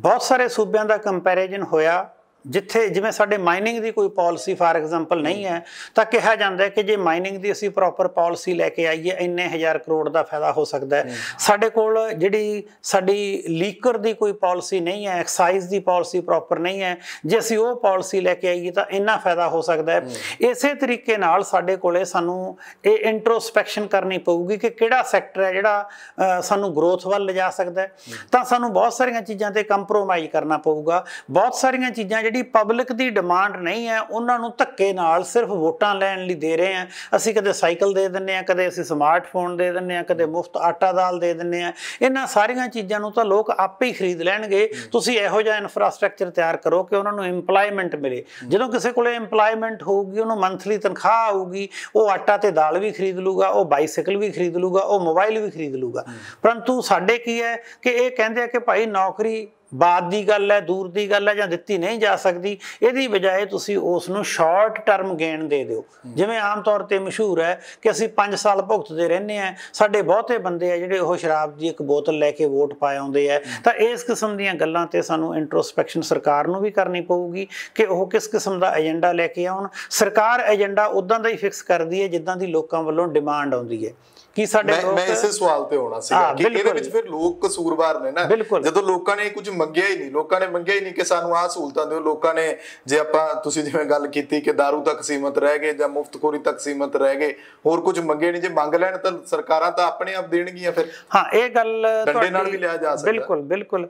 ਬਹੁਤ ਸਾਰੇ ਸੂਬਿਆਂ ਦਾ ਕੰਪੈਰੀਜ਼ਨ ਹੋਇਆ ਜਿੱਥੇ ਜਿਵੇਂ ਸਾਡੇ ਮਾਈਨਿੰਗ ਦੀ ਕੋਈ ਪਾਲਿਸੀ ਫਾਰ ਐਗਜ਼ਾਮਪਲ ਨਹੀਂ ਹੈ ਤਾਂ ਕਿਹਾ ਜਾਂਦਾ ਹੈ ਕਿ ਜੇ ਮਾਈਨਿੰਗ ਦੀ ਅਸੀਂ ਪ੍ਰੋਪਰ ਪਾਲਿਸੀ ਲੈ ਕੇ ਆਈਏ ਇੰਨੇ ਹਜ਼ਾਰ ਕਰੋੜ ਦਾ ਫਾਇਦਾ ਹੋ ਸਕਦਾ ਹੈ ਸਾਡੇ ਕੋਲ ਜਿਹੜੀ ਸਾਡੀ ਲੀਕਰ ਦੀ ਕੋਈ ਪਾਲਿਸੀ ਨਹੀਂ ਹੈ ਐਕਸਾਈਜ਼ ਦੀ ਪਾਲਿਸੀ ਪ੍ਰੋਪਰ ਨਹੀਂ ਹੈ ਜੇ ਅਸੀਂ ਉਹ ਪਾਲਿਸੀ ਲੈ ਕੇ ਆਈਏ ਤਾਂ ਇੰਨਾ ਫਾਇਦਾ ਹੋ ਸਕਦਾ ਹੈ ਇਸੇ ਤਰੀਕੇ ਨਾਲ ਸਾਡੇ ਕੋਲੇ ਸਾਨੂੰ ਇਹ ਇੰਟਰੋਸਪੈਕਸ਼ਨ ਕਰਨੀ ਪਊਗੀ ਕਿ ਕਿਹੜਾ ਸੈਕਟਰ ਹੈ ਜਿਹੜਾ ਸਾਨੂੰ ਗਰੋਥ ਵੱਲ ਲਿਜਾ ਸਕਦਾ ਹੈ ਤਾਂ ਸਾਨੂੰ ਬਹੁਤ ਸਾਰੀਆਂ ਚੀਜ਼ਾਂ ਤੇ ਕੰਪਰੋਮਾਈਜ਼ ਕਰਨਾ ਪਊਗਾ ਬਹੁਤ ਸਾਰੀਆਂ ਚੀਜ਼ਾਂ ਜਿਹੜੀ ਪਬਲਿਕ ਦੀ ਡਿਮਾਂਡ ਨਹੀਂ ਹੈ ਉਹਨਾਂ ਨੂੰ ਧੱਕੇ ਨਾਲ ਸਿਰਫ ਵੋਟਾਂ ਲੈਣ ਲਈ ਦੇ ਰਹੇ ਆ ਅਸੀਂ ਕਦੇ ਸਾਈਕਲ ਦੇ ਦਿੰਨੇ ਆ ਕਦੇ ਅਸੀਂ ਸਮਾਰਟਫੋਨ ਦੇ ਦਿੰਨੇ ਆ ਕਦੇ ਮੁਫਤ ਆਟਾ ਦਾਲ ਦੇ ਦਿੰਨੇ ਆ ਇਹਨਾਂ ਸਾਰੀਆਂ ਚੀਜ਼ਾਂ ਨੂੰ ਤਾਂ ਲੋਕ ਆਪੇ ਹੀ ਖਰੀਦ ਲੈਣਗੇ ਤੁਸੀਂ ਇਹੋ ਜਿਹਾ ਇਨਫਰਾਸਟ੍ਰਕਚਰ ਤਿਆਰ ਕਰੋ ਕਿ ਉਹਨਾਂ ਨੂੰ ਏਮਪਲੋਇਮੈਂਟ ਮਿਲੇ ਜਦੋਂ ਕਿਸੇ ਕੋਲੇ ਏਮਪਲੋਇਮੈਂਟ ਹੋਊਗੀ ਉਹਨੂੰ ਮੰਥਲੀ ਤਨਖਾਹ ਆਊਗੀ ਉਹ ਆਟਾ ਤੇ ਦਾਲ ਵੀ ਖਰੀਦ ਲੂਗਾ ਉਹ ਬਾਈਸਾਈਕਲ ਵੀ ਖਰੀਦ ਲੂਗਾ ਉਹ ਮੋਬਾਈਲ ਵੀ ਖਰੀਦ ਲੂਗਾ ਪਰੰਤੂ ਸਾਡੇ ਕੀ ਹੈ ਕਿ ਇਹ ਕਹਿੰਦੇ ਆ ਕਿ ਭਾਈ ਨੌਕਰੀ ਬਾਤ ਦੀ ਗੱਲ ਹੈ ਦੂਰ ਦੀ ਗੱਲ ਹੈ ਜਾਂ ਦਿੱਤੀ ਨਹੀਂ ਜਾ ਸਕਦੀ ਇਹਦੀ ਬਜਾਏ ਤੁਸੀਂ ਉਸ ਨੂੰ ਸ਼ਾਰਟ ਟਰਮ ਗੇਨ ਦੇ ਦਿਓ ਜਿਵੇਂ ਆਮ ਤੌਰ ਤੇ ਮਸ਼ਹੂਰ ਹੈ ਕਿ ਅਸੀਂ 5 ਸਾਲ ਭੁਗਤਦੇ ਰਹਿੰਦੇ ਆ ਸਾਡੇ ਬਹੁਤੇ ਬੰਦੇ ਆ ਜਿਹੜੇ ਉਹ ਸ਼ਰਾਬ ਦੀ ਇੱਕ ਬੋਤਲ ਲੈ ਕੇ ਵੋਟ ਪਾਏ ਆਉਂਦੇ ਆ ਤਾਂ ਇਸ ਕਿਸਮ ਦੀਆਂ ਗੱਲਾਂ ਤੇ ਸਾਨੂੰ ਇੰਟਰੋਸਪੈਕਸ਼ਨ ਸਰਕਾਰ ਨੂੰ ਵੀ ਕਰਨੀ ਪਊਗੀ ਕਿ ਉਹ ਕਿਸ ਕਿਸਮ ਦਾ ਏਜੰਡਾ ਲੈ ਕੇ ਆਉਣ ਸਰਕਾਰ ਏਜੰਡਾ ਉਦਾਂ ਦਾ ਹੀ ਫਿਕਸ ਕਰਦੀ ਹੈ ਜਿੱਦਾਂ ਦੀ ਲੋਕਾਂ ਵੱਲੋਂ ਡਿਮਾਂਡ ਆਉਂਦੀ ਹੈ ਕੀ ਸਾਡੇ ਲੋਕ ਮੈਂ ਇਸੇ ਸਵਾਲ ਤੇ ਹੋਣਾ ਸੀ ਕਿ ਇਹਦੇ ਵਿੱਚ ਫਿਰ ਲੋਕ ਕਸੂਰਵਾਰ ਨੇ ਨਾ ਜਦੋਂ ਲੋਕਾਂ ਨੇ ਕੁਝ ਮੰਗਿਆ ਹੀ ਨਹੀਂ ਲੋਕਾਂ ਨੇ ਮੰਗਿਆ ਹੀ ਨਹੀਂ ਕਿ ਸਾਨੂੰ ਆਹ ਸਹੂਲਤਾਂ ਦਿਓ ਲੋਕਾਂ ਨੇ ਜੇ ਆਪਾਂ ਤੁਸੀਂ ਜਿਵੇਂ ਗੱਲ ਕੀਤੀ ਕਿ दारू ਤੱਕ ਸੀਮਤ ਰਹਿ ਗਏ ਜਾਂ ਮੁਫਤਖੋਰੀ ਤੱਕ ਸੀਮਤ ਰਹਿ ਗਏ ਹੋਰ ਕੁਝ ਮੰਗੇ ਨਹੀਂ ਜੇ ਮੰਗ ਲੈਣ ਤਾਂ ਸਰਕਾਰਾਂ ਤਾਂ ਆਪਣੇ ਆਪ ਦੇਣਗੀਆਂ ਫਿਰ ਹਾਂ ਇਹ ਗੱਲ ਤੁਹਾਡੇ ਨਾਲ ਵੀ ਲਿਆ ਜਾ ਸਕਦਾ ਬਿਲਕੁਲ ਬਿਲਕੁਲ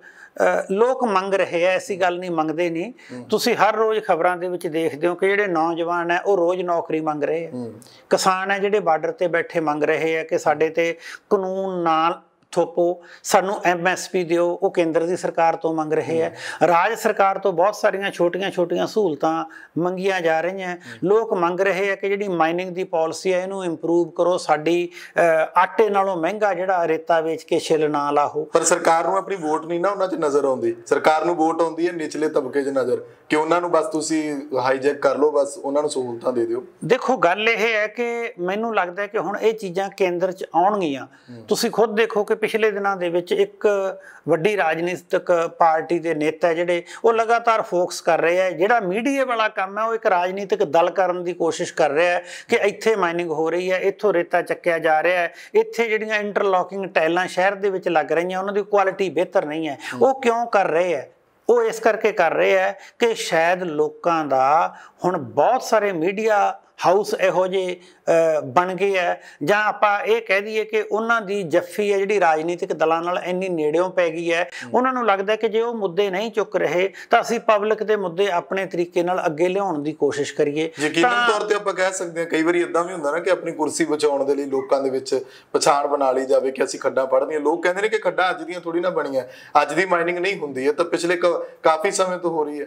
ਲੋਕ ਮੰਗ ਰਹੇ ਐ ਐਸੀ ਗੱਲ ਨਹੀਂ ਮੰਗਦੇ ਨਹੀਂ ਤੁਸੀਂ ਹਰ ਰੋਜ਼ ਖਬਰਾਂ ਦੇ ਵਿੱਚ ਦੇਖਦੇ ਹੋ ਕਿ ਜਿਹੜੇ ਨੌਜਵਾਨ ਐ ਉਹ ਰੋਜ਼ ਨੌਕਰੀ ਮੰਗ ਰਹੇ ਐ ਕਿਸਾਨ ਐ ਜਿਹੜੇ ਬਾਰਡਰ ਤੇ ਬੈਠੇ ਮੰਗ ਰਹੇ ਐ ਕਿ ਸਾਡੇ ਤੇ ਕਾਨੂੰਨ ਨਾਲ ਥੋਪੋ ਸਾਨੂੰ ਐਮਐਸਪੀ ਦਿਓ ਉਹ ਕੇਂਦਰ ਦੀ ਸਰਕਾਰ ਤੋਂ ਮੰਗ ਰਹੇ ਐ ਰਾਜ ਸਰਕਾਰ ਤੋਂ ਬਹੁਤ ਸਾਰੀਆਂ ਛੋਟੀਆਂ-ਛੋਟੀਆਂ ਸਹੂਲਤਾਂ ਮੰਗੀਆਂ ਜਾ ਰਹੀਆਂ ਲੋਕ ਮੰਗ ਰਹੇ ਐ ਕਿ ਜਿਹੜੀ ਮਾਈਨਿੰਗ ਦੀ ਪਾਲਿਸੀ ਐ ਇਹਨੂੰ ਇੰਪਰੂਵ ਕਰੋ ਸਾਡੀ ਆਟੇ ਨਾਲੋਂ ਮਹਿੰਗਾ ਜਿਹੜਾ ਰੇਤਾ ਵੇਚ ਕੇ ਛਿਲ ਨਾ ਲਾਹੋ ਪਰ ਸਰਕਾਰ ਨੂੰ ਆਪਣੀ ਵੋਟ ਨਹੀਂ ਨਾ ਉਹਨਾਂ 'ਚ ਨਜ਼ਰ ਆਉਂਦੀ ਸਰਕਾਰ ਨੂੰ ਵੋਟ ਆਉਂਦੀ ਐ ਨਿਚਲੇ ਤਬਕੇ 'ਚ ਨਜ਼ਰ ਕਿ ਉਹਨਾਂ ਨੂੰ ਬਸ ਤੁਸੀਂ ਹਾਈਜੈਕ ਕਰ ਲਓ ਬਸ ਉਹਨਾਂ ਨੂੰ ਸਹੂਲਤਾਂ ਦੇ ਦਿਓ ਦੇਖੋ ਗੱਲ ਇਹ ਹੈ ਕਿ ਮੈਨੂੰ ਲੱਗਦਾ ਹੈ ਕਿ ਹੁਣ ਇਹ ਚੀਜ਼ਾਂ ਕੇਂਦਰ 'ਚ ਆਉਣਗੀਆਂ ਤੁਸੀਂ ਖੁਦ ਦੇਖੋ ਕਿ ਪਿਛਲੇ ਦਿਨਾਂ ਦੇ ਵਿੱਚ ਇੱਕ ਵੱਡੀ ਰਾਜਨੀਤਿਕ ਪਾਰਟੀ ਦੇ ਨੇਤਾ ਜਿਹੜੇ ਉਹ ਲਗਾਤਾਰ ਫੋਕਸ ਕਰ ਰਹੇ ਆ ਜਿਹੜਾ ਮੀਡੀਆ ਵਾਲਾ ਕੰਮ ਹੈ ਉਹ ਇੱਕ ਰਾਜਨੀਤਿਕ ਦਲ ਕਰਨ ਦੀ ਕੋਸ਼ਿਸ਼ ਕਰ ਰਿਹਾ ਹੈ ਕਿ ਇੱਥੇ ਮਾਈਨਿੰਗ ਹੋ ਰਹੀ ਹੈ ਇੱਥੋਂ ਰੇਤਾ ਚੱਕਿਆ ਜਾ ਰਿਹਾ ਹੈ ਇੱਥੇ ਜਿਹੜੀਆਂ ਇੰਟਰਲੋਕਿੰਗ ਟਾਈਲਾਂ ਸ਼ਹਿਰ ਦੇ ਵਿੱਚ ਲੱਗ ਰਹੀਆਂ ਉਹਨਾਂ ਦੀ ਕੁਆਲਿਟੀ ਬਿਹਤਰ ਨਹੀਂ ਹੈ ਉਹ ਕਿਉਂ ਕਰ ਰਹੇ ਹੈ ਉਹ ਇਸ ਕਰਕੇ ਕਰ ਰਹੇ ਹੈ ਕਿ ਸ਼ਾਇਦ ਲੋਕਾਂ ਦਾ ਹੁਣ ਬਹੁਤ ਸਾਰੇ ਮੀਡੀਆ ਹਾਊਸ ਇਹੋ ਜੇ ਬਣ ਗਏ ਆ ਜਾਂ ਆਪਾਂ ਇਹ ਕਹਿ ਦਈਏ ਕਿ ਉਹਨਾਂ ਦੀ ਜੱਫੀ ਹੈ ਜਿਹੜੀ ਰਾਜਨੀਤਿਕ ਦਲਾਂ ਨਾਲ ਇੰਨੀ ਨੇੜਿਓਂ ਪੈ ਗਈ ਹੈ ਉਹਨਾਂ ਨੂੰ ਲੱਗਦਾ ਕਿ ਜੇ ਉਹ ਮੁੱਦੇ ਨਹੀਂ ਚੁੱਕ ਰਹੇ ਤਾਂ ਅਸੀਂ ਪਬਲਿਕ ਦੇ ਮੁੱਦੇ ਆਪਣੇ ਤਰੀਕੇ ਨਾਲ ਅੱਗੇ ਲਿਆਉਣ ਦੀ ਕੋਸ਼ਿਸ਼ ਕਰੀਏ ਯਕੀਨਨ ਤੌਰ ਤੇ ਆਪਾਂ ਕਹਿ ਸਕਦੇ ਹਾਂ ਕਈ ਵਾਰੀ ਇਦਾਂ ਵੀ ਹੁੰਦਾ ਨਾ ਕਿ ਆਪਣੀ ਕੁਰਸੀ ਬਚਾਉਣ ਦੇ ਲਈ ਲੋਕਾਂ ਦੇ ਵਿੱਚ ਪਛਾਣ ਬਣਾ ਲਈ ਜਾਵੇ ਕਿ ਅਸੀਂ ਖੱਡਾਂ ਹਾਂ ਲੋਕ ਕਹਿੰਦੇ ਨੇ ਕਿ ਖੱਡਾਂ ਅੱਜ ਦੀਆਂ ਥੋੜੀ ਨਾ ਬਣੀਆਂ ਅੱਜ ਦੀ ਮਾਈਨਿੰਗ ਨਹੀਂ ਹੁੰਦੀ ਇਹ ਤਾਂ ਪਿਛਲੇ ਕਾਫੀ ਸਮੇਂ ਤੋਂ ਹੋ ਰਹੀ ਹੈ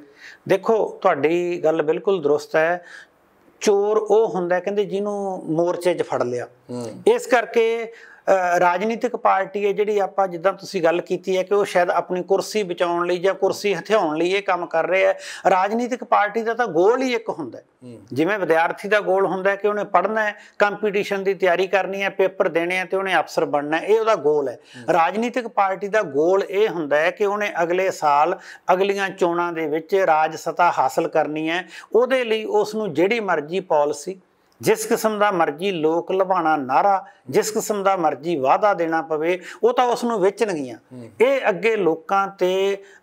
ਦੇਖੋ ਤੁਹਾਡੀ ਗੱਲ ਬਿਲਕੁਲ ਦਰੁਸਤ ਹੈ ਚੋਰ ਉਹ ਹੁੰਦਾ ਕਹਿੰਦੇ ਜਿਹਨੂੰ ਮੋਰਚੇ 'ਚ ਫੜ ਲਿਆ ਇਸ ਕਰਕੇ ਰਾਜਨੀਤਿਕ ਪਾਰਟੀ ਹੈ ਜਿਹੜੀ ਆਪਾਂ ਜਿੱਦਾਂ ਤੁਸੀਂ ਗੱਲ ਕੀਤੀ ਹੈ ਕਿ ਉਹ ਸ਼ਾਇਦ ਆਪਣੀ ਕੁਰਸੀ ਬਚਾਉਣ ਲਈ ਜਾਂ ਕੁਰਸੀ ਹਥਿਆਉਣ ਲਈ ਇਹ ਕੰਮ ਕਰ ਰਹੇ ਹੈ ਰਾਜਨੀਤਿਕ ਪਾਰਟੀ ਦਾ ਤਾਂ ਗੋਲ ਹੀ ਇੱਕ ਹੁੰਦਾ ਜਿਵੇਂ ਵਿਦਿਆਰਥੀ ਦਾ ਗੋਲ ਹੁੰਦਾ ਕਿ ਉਹਨੇ ਪੜ੍ਹਨਾ ਹੈ ਕੰਪੀਟੀਸ਼ਨ ਦੀ ਤਿਆਰੀ ਕਰਨੀ ਹੈ ਪੇਪਰ ਦੇਣੇ ਆ ਤੇ ਉਹਨੇ ਅਫਸਰ ਬਣਨਾ ਹੈ ਇਹ ਉਹਦਾ ਗੋਲ ਹੈ ਰਾਜਨੀਤਿਕ ਪਾਰਟੀ ਦਾ ਗੋਲ ਇਹ ਹੁੰਦਾ ਹੈ ਕਿ ਉਹਨੇ ਅਗਲੇ ਸਾਲ ਅਗਲੀਆਂ ਚੋਣਾਂ ਦੇ ਵਿੱਚ ਰਾਜ ਸਤਾ ਹਾਸਲ ਕਰਨੀ ਹੈ ਉਹਦੇ ਲਈ ਉਸ ਨੂੰ ਜਿਹੜੀ ਮਰਜ਼ੀ ਪਾਲਿਸੀ ਜਿਸ ਕਿਸਮ ਦਾ ਮਰਜ਼ੀ ਲੋਕ ਲਵਾਣਾ ਨਾਰਾ ਜਿਸ ਕਿਸਮ ਦਾ ਮਰਜ਼ੀ ਵਾਅਦਾ ਦੇਣਾ ਪਵੇ ਉਹ ਤਾਂ ਉਸ ਨੂੰ ਵੇਚਣਗੀਆਂ ਇਹ ਅੱਗੇ ਲੋਕਾਂ ਤੇ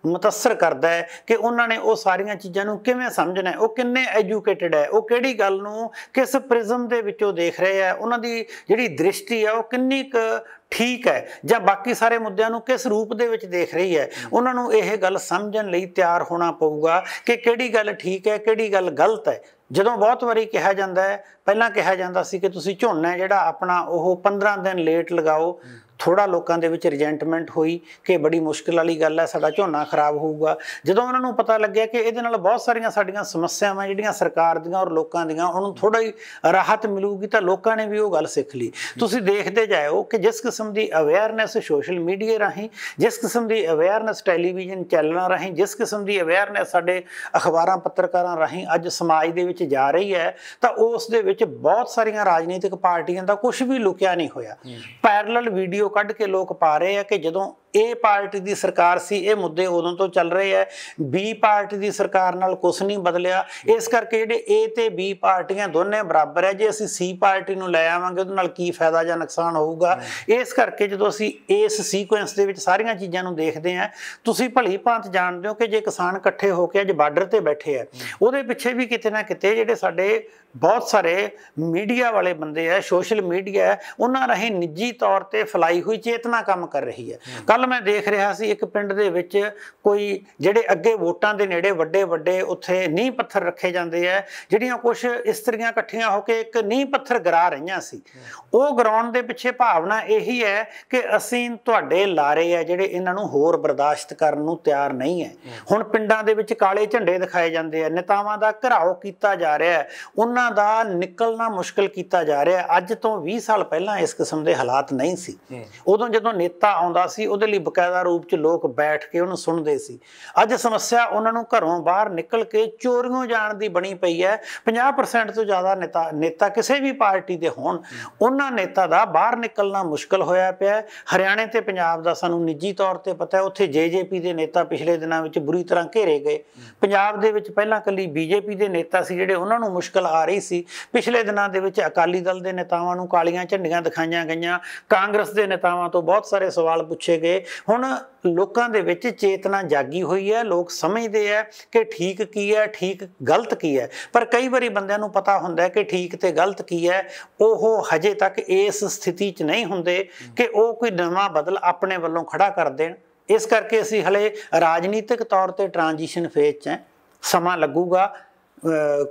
ਮਤਸਰ ਕਰਦਾ ਹੈ ਕਿ ਉਹਨਾਂ ਨੇ ਉਹ ਸਾਰੀਆਂ ਚੀਜ਼ਾਂ ਨੂੰ ਕਿਵੇਂ ਸਮਝਣਾ ਉਹ ਕਿੰਨੇ ਐਜੂਕੇਟਿਡ ਹੈ ਉਹ ਕਿਹੜੀ ਗੱਲ ਨੂੰ ਕਿਸ ਪ੍ਰਿਜ਼ਮ ਦੇ ਵਿੱਚੋਂ ਦੇਖ ਰਹੇ ਆ ਉਹਨਾਂ ਦੀ ਜਿਹੜੀ ਦ੍ਰਿਸ਼ਟੀ ਆ ਉਹ ਕਿੰਨੀ ਕੁ ਠੀਕ ਹੈ ਜਾਂ ਬਾਕੀ ਸਾਰੇ ਮੁੱਦਿਆਂ ਨੂੰ ਕਿਸ ਰੂਪ ਦੇ ਵਿੱਚ ਦੇਖ ਰਹੀ ਹੈ ਉਹਨਾਂ ਨੂੰ ਇਹ ਗੱਲ ਸਮਝਣ ਲਈ ਤਿਆਰ ਹੋਣਾ ਪਊਗਾ ਕਿ ਕਿਹੜੀ ਗੱਲ ਠੀਕ ਹੈ ਕਿਹੜੀ ਗੱਲ ਗਲਤ ਹੈ ਜਦੋਂ ਬਹੁਤ ਵਾਰੀ ਕਿਹਾ ਜਾਂਦਾ ਹੈ ਪਹਿਲਾਂ ਕਿਹਾ ਜਾਂਦਾ ਸੀ ਕਿ ਤੁਸੀਂ ਝੋਨਾ ਜਿਹੜਾ ਆਪਣਾ ਉਹ 15 ਦਿਨ ਲੇਟ ਲਗਾਓ ਥੋੜਾ ਲੋਕਾਂ ਦੇ ਵਿੱਚ ਰਿਜੈਂਟਮੈਂਟ ਹੋਈ ਕਿ ਬੜੀ ਮੁਸ਼ਕਲ ਵਾਲੀ ਗੱਲ ਹੈ ਸਾਡਾ ਝੋਨਾ ਖਰਾਬ ਹੋਊਗਾ ਜਦੋਂ ਉਹਨਾਂ ਨੂੰ ਪਤਾ ਲੱਗਿਆ ਕਿ ਇਹਦੇ ਨਾਲ ਬਹੁਤ ਸਾਰੀਆਂ ਸਾਡੀਆਂ ਸਮੱਸਿਆਵਾਂ ਜਿਹੜੀਆਂ ਸਰਕਾਰ ਦੀਆਂ ਔਰ ਲੋਕਾਂ ਦੀਆਂ ਉਹਨੂੰ ਥੋੜਾ ਹੀ ਰਾਹਤ ਮਿਲੂਗੀ ਤਾਂ ਲੋਕਾਂ ਨੇ ਵੀ ਉਹ ਗੱਲ ਸਿੱਖ ਲਈ ਤੁਸੀਂ ਦੇਖਦੇ ਜਾਓ ਕਿ ਜਿਸ ਕਿਸਮ ਦੀ ਅਵੇਅਰਨੈਸ ਸੋਸ਼ਲ ਮੀਡੀਆ ਰਾਹੀਂ ਜਿਸ ਕਿਸਮ ਦੀ ਅਵੇਅਰਨੈਸ ਟੈਲੀਵਿਜ਼ਨ ਚੈਨਲਾਂ ਰਾਹੀਂ ਜਿਸ ਕਿਸਮ ਦੀ ਅਵੇਅਰਨੈਸ ਸਾਡੇ ਅਖਬਾਰਾਂ ਪੱਤਰਕਾਰਾਂ ਰਾਹੀਂ ਅੱਜ ਸਮਾਜ ਦੇ ਵਿੱਚ ਜਾ ਰਹੀ ਹੈ ਤਾਂ ਉਸ ਦੇ ਵਿੱਚ ਬਹੁਤ ਸਾਰੀਆਂ ਰਾਜਨੀਤਿਕ ਪਾਰਟੀਆਂ ਦਾ ਕੁਝ ਵੀ ਲੁਕਿਆ ਨਹੀਂ ਹੋਇਆ ਪੈਰਲਲ ਵੀਡੀਓ ਕੱਢ ਕੇ ਲੋਕ ਪਾ ਰਹੇ ਆ ਕਿ ਜਦੋਂ ਏ ਪਾਰਟੀ ਦੀ ਸਰਕਾਰ ਸੀ ਇਹ ਮੁੱਦੇ ਉਦੋਂ ਤੋਂ ਚੱਲ ਰਹੇ ਐ ਬੀ ਪਾਰਟੀ ਦੀ ਸਰਕਾਰ ਨਾਲ ਕੁਝ ਨਹੀਂ ਬਦਲਿਆ ਇਸ ਕਰਕੇ ਜਿਹੜੇ ਏ ਤੇ ਬੀ ਪਾਰਟੀਆਂ ਦੋਨੇ ਬਰਾਬਰ ਐ ਜੇ ਅਸੀਂ ਸੀ ਪਾਰਟੀ ਨੂੰ ਲੈ ਆਵਾਂਗੇ ਉਹਦੇ ਨਾਲ ਕੀ ਫਾਇਦਾ ਜਾਂ ਨੁਕਸਾਨ ਹੋਊਗਾ ਇਸ ਕਰਕੇ ਜਦੋਂ ਅਸੀਂ ਇਸ ਸੀਕੁਐਂਸ ਦੇ ਵਿੱਚ ਸਾਰੀਆਂ ਚੀਜ਼ਾਂ ਨੂੰ ਦੇਖਦੇ ਆਂ ਤੁਸੀਂ ਭਲੀ ਭਾਂਤ ਜਾਣਦੇ ਹੋ ਕਿ ਜੇ ਕਿਸਾਨ ਇਕੱਠੇ ਹੋ ਕੇ ਅੱਜ ਬਾਰਡਰ ਤੇ ਬੈਠੇ ਐ ਉਹਦੇ ਪਿੱਛੇ ਵੀ ਕਿਤੇ ਨਾ ਕਿਤੇ ਜਿਹੜੇ ਸਾਡੇ ਬਹੁਤ ਸਾਰੇ ਮੀਡੀਆ ਵਾਲੇ ਬੰਦੇ ਐ ਸੋਸ਼ਲ ਮੀਡੀਆ ਉਹਨਾਂ ਰਾਹੀਂ ਨਿੱਜੀ ਤੌਰ ਤੇ ਫਲਾਈ ਹੋਈ ਚੇਤਨਾ ਕੰਮ ਕਰ ਰਹੀ ਹੈ ਕੱਲ ਮੈਂ ਦੇਖ ਰਿਹਾ ਸੀ ਇੱਕ ਪਿੰਡ ਦੇ ਵਿੱਚ ਕੋਈ ਜਿਹੜੇ ਅੱਗੇ ਵੋਟਾਂ ਦੇ ਨੇੜੇ ਵੱਡੇ ਵੱਡੇ ਉੱਥੇ ਨੀਂਹ ਪੱਥਰ ਰੱਖੇ ਜਾਂਦੇ ਆ ਜਿਹੜੀਆਂ ਕੁਝ ਇਸਤਰੀਆਂ ਇਕੱਠੀਆਂ ਹੋ ਕੇ ਇੱਕ ਨੀਂਹ ਪੱਥਰ ਗਰਾ ਰਹੀਆਂ ਸੀ ਉਹ ਗਰਾਉਂਡ ਦੇ ਪਿੱਛੇ ਭਾਵਨਾ ਇਹੀ ਹੈ ਕਿ ਅਸੀਂ ਤੁਹਾਡੇ ਲਾਰੇ ਆ ਜਿਹੜੇ ਇਹਨਾਂ ਨੂੰ ਹੋਰ ਬਰਦਾਸ਼ਤ ਕਰਨ ਨੂੰ ਤਿਆਰ ਨਹੀਂ ਹੈ ਹੁਣ ਪਿੰਡਾਂ ਦੇ ਵਿੱਚ ਕਾਲੇ ਝੰਡੇ ਦਿਖਾਏ ਜਾਂਦੇ ਆ ਨੇਤਾਵਾਂ ਦਾ ਘਰਾਓ ਕੀਤਾ ਜਾ ਰਿਹਾ ਹੈ ਉਹਨਾਂ ਦਾ ਨਿਕਲਣਾ ਮੁਸ਼ਕਲ ਕੀਤਾ ਜਾ ਰਿਹਾ ਅੱਜ ਤੋਂ 20 ਸਾਲ ਪਹਿਲਾਂ ਇਸ ਕਿਸਮ ਦੇ ਹਾਲਾਤ ਨਹੀਂ ਸੀ ਉਦੋਂ ਜਦੋਂ ਨੇਤਾ ਆਉਂਦਾ ਸੀ ਉਹਦੇ ਲਈ ਬਕਾਇਦਾ ਰੂਪ 'ਚ ਲੋਕ ਬੈਠ ਕੇ ਉਹਨੂੰ ਸੁਣਦੇ ਸੀ ਅੱਜ ਸਮੱਸਿਆ ਉਹਨਾਂ ਨੂੰ ਘਰੋਂ ਬਾਹਰ ਨਿਕਲ ਕੇ ਚੋਰੀਆਂ ਜਾਣ ਦੀ ਬਣੀ ਪਈ ਹੈ 50% ਤੋਂ ਜ਼ਿਆਦਾ ਨੇਤਾ ਨੇਤਾ ਕਿਸੇ ਵੀ ਪਾਰਟੀ ਦੇ ਹੋਣ ਉਹਨਾਂ ਨੇਤਾ ਦਾ ਬਾਹਰ ਨਿਕਲਣਾ ਮੁਸ਼ਕਲ ਹੋਇਆ ਪਿਆ ਹਰਿਆਣੇ ਤੇ ਪੰਜਾਬ ਦਾ ਸਾਨੂੰ ਨਿੱਜੀ ਤੌਰ ਤੇ ਪਤਾ ਹੈ ਉੱਥੇ ਜੇਜੇਪੀ ਦੇ ਨੇਤਾ ਪਿਛਲੇ ਦਿਨਾਂ ਵਿੱਚ ਬੁਰੀ ਤਰ੍ਹਾਂ ਘੇਰੇ ਗਏ ਪੰਜਾਬ ਦੇ ਵਿੱਚ ਪਹਿਲਾਂ ਕੱਲੀ ਬੀਜੇਪੀ ਦੇ ਨੇਤਾ ਸੀ ਜਿਹੜੇ ਉਹਨਾਂ ਨੂੰ ਮੁਸ਼ਕਲ ਆ ਰਹੀ ਸੀ ਪਿਛਲੇ ਦਿਨਾਂ ਦੇ ਵਿੱਚ ਅਕਾਲੀ ਦਲ ਦੇ ਨੇਤਾਵਾਂ ਨੂੰ ਕਾਲੀਆਂ ਝੰਡੀਆਂ ਦਿਖਾਈਆਂ ਗਈਆਂ ਕਾਂਗਰਸ ਦੇ ਨੇਤਾਵਾਂ ਤੋਂ ਬਹੁਤ ਸਾਰੇ ਸਵਾਲ ਪੁੱਛੇ ਗਏ ਹੁਣ ਲੋਕਾਂ ਦੇ ਵਿੱਚ ਚੇਤਨਾ ਜਾਗੀ ਹੋਈ ਹੈ ਲੋਕ ਸਮਝਦੇ ਆ ਕਿ ਠੀਕ ਕੀ ਹੈ ਠੀਕ ਗਲਤ ਕੀ ਹੈ ਪਰ ਕਈ ਵਾਰੀ ਬੰਦਿਆਂ ਨੂੰ ਪਤਾ ਹੁੰਦਾ ਹੈ ਕਿ ਠੀਕ ਤੇ ਗਲਤ ਕੀ ਹੈ ਉਹ ਹਜੇ ਤੱਕ ਇਸ ਸਥਿਤੀ 'ਚ ਨਹੀਂ ਹੁੰਦੇ ਕਿ ਉਹ ਕੋਈ ਨਵਾਂ ਬਦਲ ਆਪਣੇ ਵੱਲੋਂ ਖੜਾ ਕਰ ਦੇਣ ਇਸ ਕਰਕੇ ਅਸੀਂ ਹਲੇ ਰਾਜਨੀਤਿਕ ਤੌਰ ਤੇ ਟ੍ਰਾਂਜੀਸ਼ਨ ਫੇਜ਼ 'ਚ ਹੈ ਸਮਾਂ ਲੱਗੂਗਾ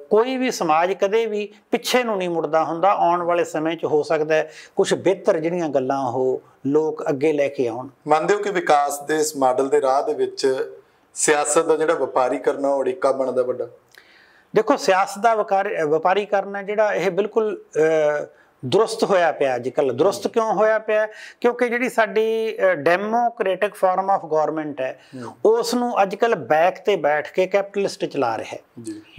ਕੋਈ ਵੀ ਸਮਾਜ ਕਦੇ ਵੀ ਪਿੱਛੇ ਨੂੰ ਨਹੀਂ ਮੁੜਦਾ ਹੁੰਦਾ ਆਉਣ ਵਾਲੇ ਸਮੇਂ 'ਚ ਹੋ ਸਕਦਾ ਕੁਝ ਬਿਹਤਰ ਜਿਹੜੀਆਂ ਗੱਲਾਂ ਉਹ ਲੋਕ ਅੱਗੇ ਲੈ ਕੇ ਆਉਣ ਮੰਨਦੇ ਹੋ ਕਿ ਵਿਕਾਸ ਦੇ ਇਸ ਮਾਡਲ ਦੇ ਰਾਹ ਦੇ ਵਿੱਚ ਸਿਆਸਤ ਦਾ ਜਿਹੜਾ ਵਪਾਰੀਕਰਨ ਉਹ ਓੜੀਕਾ ਬਣਦਾ ਵੱਡਾ ਦੇਖੋ ਸਿਆਸਤ ਦਾ ਵਪਾਰੀਕਰਨ ਹੈ ਜਿਹੜਾ ਇਹ ਬਿਲਕੁਲ ਦੁਰਸਤ ਹੋਇਆ ਪਿਆ ਅੱਜ ਕੱਲ ਦੁਰਸਤ ਕਿਉਂ ਹੋਇਆ ਪਿਆ ਕਿਉਂਕਿ ਜਿਹੜੀ ਸਾਡੀ ਡੈਮੋਕ੍ਰੈਟਿਕ ਫਾਰਮ ਆਫ ਗਵਰਨਮੈਂਟ ਹੈ ਉਸ ਨੂੰ ਅੱਜ ਕੱਲ ਬੈਕ ਤੇ ਬੈਠ ਕੇ ਕੈਪੀਟਲਿਸਟ ਚਲਾ ਰਿਹਾ ਹੈ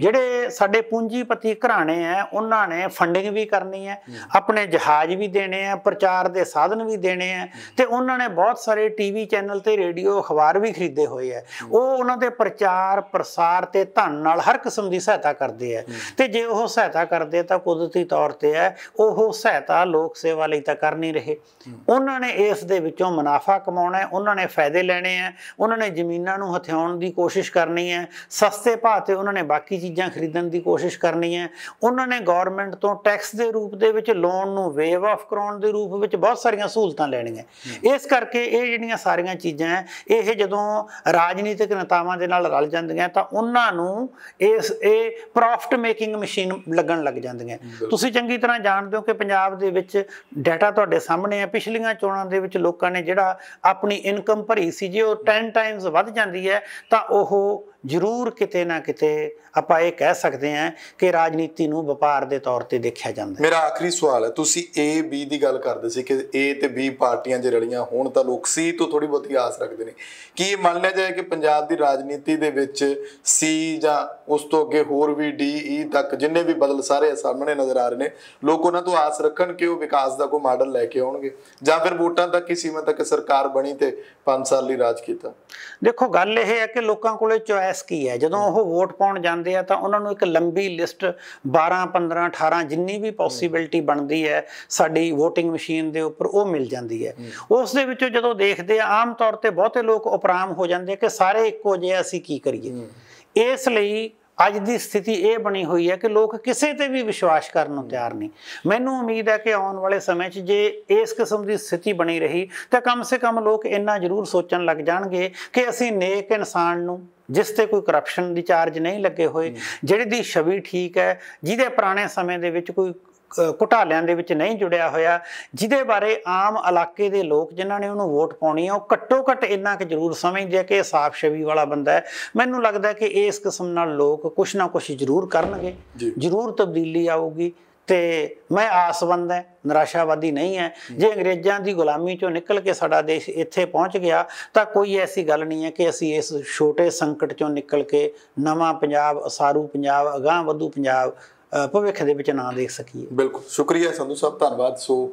ਜਿਹੜੇ ਸਾਡੇ ਪੂੰਜੀਪਤੀ ਘਰਾਣੇ ਆ ਉਹਨਾਂ ਨੇ ਫੰਡਿੰਗ ਵੀ ਕਰਨੀ ਹੈ ਆਪਣੇ ਜਹਾਜ਼ ਵੀ ਦੇਣੇ ਆ ਪ੍ਰਚਾਰ ਦੇ ਸਾਧਨ ਵੀ ਦੇਣੇ ਆ ਤੇ ਉਹਨਾਂ ਨੇ ਬਹੁਤ ਸਾਰੇ ਟੀਵੀ ਚੈਨਲ ਤੇ ਰੇਡੀਓ ਅਖਬਾਰ ਵੀ ਖਰੀਦੇ ਹੋਏ ਆ ਉਹ ਉਹਨਾਂ ਦੇ ਪ੍ਰਚਾਰ ਪ੍ਰਸਾਰ ਤੇ ਧਨ ਨਾਲ ਹਰ ਕਿਸਮ ਦੀ ਸਹਾਇਤਾ ਕਰਦੇ ਆ ਤੇ ਜੇ ਉਹ ਸਹਾਇਤਾ ਕਰਦੇ ਤਾਂ ਕੁਦਰਤੀ ਤੌਰ ਤੇ ਹੈ ਉਹ ਉਹ ਸਹਾਇਤਾ ਲੋਕ ਸੇਵਾ ਲਈ ਤਾਂ ਕਰ ਨਹੀਂ ਰਹੇ ਉਹਨਾਂ ਨੇ ਇਸ ਦੇ ਵਿੱਚੋਂ ਮੁਨਾਫਾ ਕਮਾਉਣਾ ਹੈ ਉਹਨਾਂ ਨੇ ਫਾਇਦੇ ਲੈਣੇ ਆ ਉਹਨਾਂ ਨੇ ਜ਼ਮੀਨਾਂ ਨੂੰ ਹਥਿਆਉਣ ਦੀ ਕੋਸ਼ਿਸ਼ ਕਰਨੀ ਹੈ ਸਸਤੇ ਭਾਅ ਤੇ ਉਹਨਾਂ ਨੇ ਬਾਕੀ ਚੀਜ਼ਾਂ ਖਰੀਦਣ ਦੀ ਕੋਸ਼ਿਸ਼ ਕਰਨੀ ਹੈ ਉਹਨਾਂ ਨੇ ਗਵਰਨਮੈਂਟ ਤੋਂ ਟੈਕਸ ਦੇ ਰੂਪ ਦੇ ਵਿੱਚ ਲੋਨ ਨੂੰ ਵੇਵ ਆਫ ਕਰਾਉਣ ਦੇ ਰੂਪ ਵਿੱਚ ਬਹੁਤ ਸਾਰੀਆਂ ਸਹੂਲਤਾਂ ਲੈਣੀਆਂ ਇਸ ਕਰਕੇ ਇਹ ਜਿਹੜੀਆਂ ਸਾਰੀਆਂ ਚੀਜ਼ਾਂ ਇਹ ਜਦੋਂ ਰਾਜਨੀਤਿਕ ਨੇਤਾਵਾਂ ਦੇ ਨਾਲ ਰਲ ਜਾਂਦੀਆਂ ਤਾਂ ਉਹਨਾਂ ਨੂੰ ਇਸ ਇਹ ਪ੍ਰੋਫਿਟ ਮੇਕਿੰਗ ਮਸ਼ੀਨ ਲੱਗਣ ਲੱਗ ਜਾਂਦੀਆਂ ਤੁਸੀਂ ਚੰਗੀ ਤਰ੍ਹਾਂ ਜਾਣਦੇ ਹੋ ਕਿ ਪੰਜਾਬ ਦੇ ਵਿੱਚ ਡਾਟਾ ਤੁਹਾਡੇ ਸਾਹਮਣੇ ਆ ਪਿਛਲੀਆਂ ਚੋਣਾਂ ਦੇ ਵਿੱਚ ਲੋਕਾਂ ਨੇ ਜਿਹੜਾ ਆਪਣੀ ਇਨਕਮ ਭਰੀ ਸੀ ਜੇ ਉਹ 10 ਟਾਈਮਸ ਵੱਧ ਜਾਂਦੀ ਹੈ ਤਾਂ ਉਹ ਜ਼ਰੂਰ ਕਿਤੇ ਨਾ ਕਿਤੇ ਆਪਾਂ ਇਹ ਕਹਿ ਸਕਦੇ ਹਾਂ ਕਿ ਰਾਜਨੀਤੀ ਨੂੰ ਵਪਾਰ ਦੇ ਤੌਰ ਤੇ ਦੇਖਿਆ ਜਾਂਦਾ ਹੈ ਮੇਰਾ ਆਖਰੀ ਸਵਾਲ ਹੈ ਤੁਸੀਂ A B ਦੀ ਗੱਲ ਕਰਦੇ ਸੀ ਕਿ A ਤੇ B ਪਾਰਟੀਆਂ ਜੇ ਰਲੀਆਂ ਹੋਣ ਤਾਂ ਲੋਕ C ਤੋਂ ਥੋੜੀ ਬਹੁਤੀ ਆਸ ਰੱਖਦੇ ਨੇ ਕੀ ਇਹ ਮੰਨ ਲਿਆ ਜਾਏ ਕਿ ਪੰਜਾਬ ਦੀ ਰਾਜਨੀਤੀ ਦੇ ਵਿੱਚ C ਜਾਂ ਉਸ ਤੋਂ ਅੱਗੇ ਹੋਰ ਵੀ D E ਤੱਕ ਜਿੰਨੇ ਵੀ ਬਦਲ ਸਾਰੇ ਸਾਹਮਣੇ ਨਜ਼ਰ ਆ ਰਹੇ ਨੇ ਲੋਕ ਉਹਨਾਂ ਤੋਂ ਆਸ ਰੱਖਣ ਕਿ ਉਹ ਵਿਕਾਸ ਦਾ ਕੋਈ ਮਾਡਲ ਲੈ ਕੇ ਆਉਣਗੇ ਜਾਂ ਫਿਰ ਵੋਟਾਂ ਤੱਕ ਹੀ ਸੀਮਤ ਤੱਕ ਸਰਕਾਰ ਬਣੀ ਤੇ 5 ਸਾਲ ਲਈ ਰਾਜ ਕੀਤਾ ਦੇਖੋ ਗੱਲ ਇਹ ਹੈ ਕਿ ਲੋਕਾਂ ਕੋਲੇ ਚੋਇਸ ਪ੍ਰੋਸੈਸ ਕੀ ਹੈ ਜਦੋਂ ਉਹ ਵੋਟ ਪਾਉਣ ਜਾਂਦੇ ਆ ਤਾਂ ਉਹਨਾਂ ਨੂੰ ਇੱਕ ਲੰਬੀ ਲਿਸਟ 12 15 18 ਜਿੰਨੀ ਵੀ ਪੋਸਿਬਿਲਟੀ ਬਣਦੀ ਹੈ ਸਾਡੀ VOTING ਮਸ਼ੀਨ ਦੇ ਉੱਪਰ ਉਹ ਮਿਲ ਜਾਂਦੀ ਹੈ ਉਸ ਦੇ ਵਿੱਚੋਂ ਜਦੋਂ ਦੇਖਦੇ ਆ ਆਮ ਤੌਰ ਤੇ ਬਹੁਤੇ ਲੋਕ ਉਪਰਾਮ ਹੋ ਜਾਂਦੇ ਕਿ ਸਾਰੇ ਇੱਕੋ ਜਿਹੇ ਅਸੀਂ ਕੀ ਕਰੀਏ ਇਸ ਲਈ ਅੱਜ ਦੀ ਸਥਿਤੀ ਇਹ ਬਣੀ ਹੋਈ ਹੈ ਕਿ ਲੋਕ ਕਿਸੇ ਤੇ ਵੀ ਵਿਸ਼ਵਾਸ ਕਰਨ ਨੂੰ ਤਿਆਰ ਨਹੀਂ ਮੈਨੂੰ ਉਮੀਦ ਹੈ ਕਿ ਆਉਣ ਵਾਲੇ ਸਮੇਂ 'ਚ ਜੇ ਇਸ ਕਿਸਮ ਦੀ ਸਥਿਤੀ ਬਣੀ ਰਹੀ ਤਾਂ ਕਮ ਸੇ ਕਮ ਲੋਕ ਇੰਨਾ ਜ਼ਰੂਰ ਸੋਚਣ ਲੱਗ ਜਾਣਗੇ ਕਿ ਅਸੀਂ ਨੇਕ ਇਨਸਾਨ ਨੂੰ ਜਿਸ ਤੇ ਕੋਈ ਕਰਪਸ਼ਨ ਦੀ ਚਾਰਜ ਨਹੀਂ ਲੱਗੇ ਹੋਏ ਜਿਹੜੀ ਦੀ ਛਵੀ ਠੀਕ ਹੈ ਜਿਹਦੇ ਪੁਰਾਣੇ ਸਮੇਂ ਦੇ ਵਿੱਚ ਕੋਈ ਘੁਟਾਲਿਆਂ ਦੇ ਵਿੱਚ ਨਹੀਂ ਜੁੜਿਆ ਹੋਇਆ ਜਿਹਦੇ ਬਾਰੇ ਆਮ ਇਲਾਕੇ ਦੇ ਲੋਕ ਜਿਨ੍ਹਾਂ ਨੇ ਉਹਨੂੰ ਵੋਟ ਪਾਉਣੀ ਹੈ ਉਹ ਘੱਟੋ ਘੱਟ ਇੰਨਾ ਕਿ ਜ਼ਰੂਰ ਸਮਝਦੇ ਕਿ ਇਹ ਸਾਫ ਛਵੀ ਵਾਲਾ ਬੰਦਾ ਹੈ ਮੈਨੂੰ ਲੱਗਦਾ ਕਿ ਇਸ ਕਿਸਮ ਨਾਲ ਲੋਕ ਕੁਝ ਨਾ ਕੁਝ ਜ਼ਰੂਰ ਕਰਨਗੇ ਜ਼ਰੂਰ ਤਬਦੀਲੀ ਆਊਗੀ ਤੇ ਮੈਂ ਆਸਵੰਦ ਹੈ ਨਿਰਾਸ਼ਾਵਾਦੀ ਨਹੀਂ ਹੈ ਜੇ ਅੰਗਰੇਜ਼ਾਂ ਦੀ ਗੁਲਾਮੀ ਚੋਂ ਨਿਕਲ ਕੇ ਸਾਡਾ ਦੇਸ਼ ਇੱਥੇ ਪਹੁੰਚ ਗਿਆ ਤਾਂ ਕੋਈ ਐਸੀ ਗੱਲ ਨਹੀਂ ਹੈ ਕਿ ਅਸੀਂ ਇਸ ਛੋਟੇ ਸੰਕਟ ਚੋਂ ਨਿਕਲ ਕੇ ਨਵਾਂ ਪੰਜਾਬ ਅਸਾਰੂ ਪੰਜਾਬ ਅਗਾਹ ਵਧੂ ਪੰਜਾਬ ਭਵਿੱਖ ਦੇ ਵਿੱਚ ਨਾ ਦੇਖ ਸਕੀਏ ਬਿਲਕੁਲ ਸ਼ੁਕਰੀਆ ਸੰਧੂ ਸਾਹਿਬ ਧੰਨਵਾਦ ਸੋ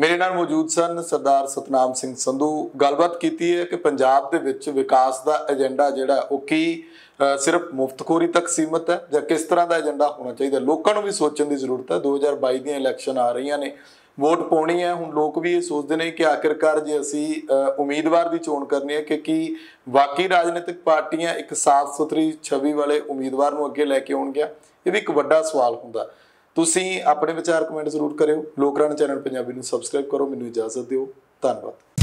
ਮੇਰੇ ਨਾਲ ਮੌਜੂਦ ਸਨ ਸਰਦਾਰ ਸਤਨਾਮ ਸਿੰਘ ਸੰਧੂ ਗੱਲਬਾਤ ਕੀਤੀ ਹੈ ਕਿ ਪੰਜਾਬ ਦੇ ਵਿੱਚ ਵਿਕਾਸ ਦਾ ਏਜੰਡਾ ਜਿਹੜਾ ਉਹ ਕੀ ਸਿਰਫ ਮੁਫਤਖੋਰੀ ਤੱਕ ਸੀਮਤ ਹੈ ਜਾਂ ਕਿਸ ਤਰ੍ਹਾਂ ਦਾ ਏਜੰਡਾ ਹੋਣਾ ਚਾਹੀਦਾ ਲੋਕਾਂ ਨੂੰ ਵੀ ਸੋਚਣ ਦੀ ਜ਼ਰੂਰਤ ਹੈ 2022 ਦੀਆਂ ਇਲੈਕਸ਼ਨ ਆ ਰਹੀਆਂ ਨੇ ਵੋਟ ਪਾਉਣੀ ਹੈ ਹੁਣ ਲੋਕ ਵੀ ਇਹ ਸੋਚਦੇ ਨੇ ਕਿ ਆਖਿਰਕਾਰ ਜੇ ਅਸੀਂ ਉਮੀਦਵਾਰ ਦੀ ਚੋਣ ਕਰਨੀ ਹੈ ਕਿ ਕੀ ਵਾਕਈ ਰਾਜਨੀਤਿਕ ਪਾਰਟੀਆਂ ਇੱਕ ਸਾਫ਼ ਸੁਥਰੀ ਛਵੀ ਵਾਲੇ ਉਮੀਦਵਾਰ ਨੂੰ ਅੱਗੇ ਲੈ ਕੇ ਆਉਣਗੀਆਂ ਇਹ ਵੀ ਇੱਕ ਵੱਡਾ ਸਵਾਲ ਹੁੰਦਾ ਤੁਸੀਂ ਆਪਣੇ ਵਿਚਾਰ ਕਮੈਂਟ ਜ਼ਰੂਰ ਕਰਿਓ ਲੋਕਰਾਣਾ ਚੈਨਲ ਪੰਜਾਬੀ ਨੂੰ ਸਬਸਕ੍ਰਾਈਬ ਕਰੋ ਮੈਨੂੰ ਇਜਾਜ਼ਤ ਦਿਓ ਧੰਨਵਾਦ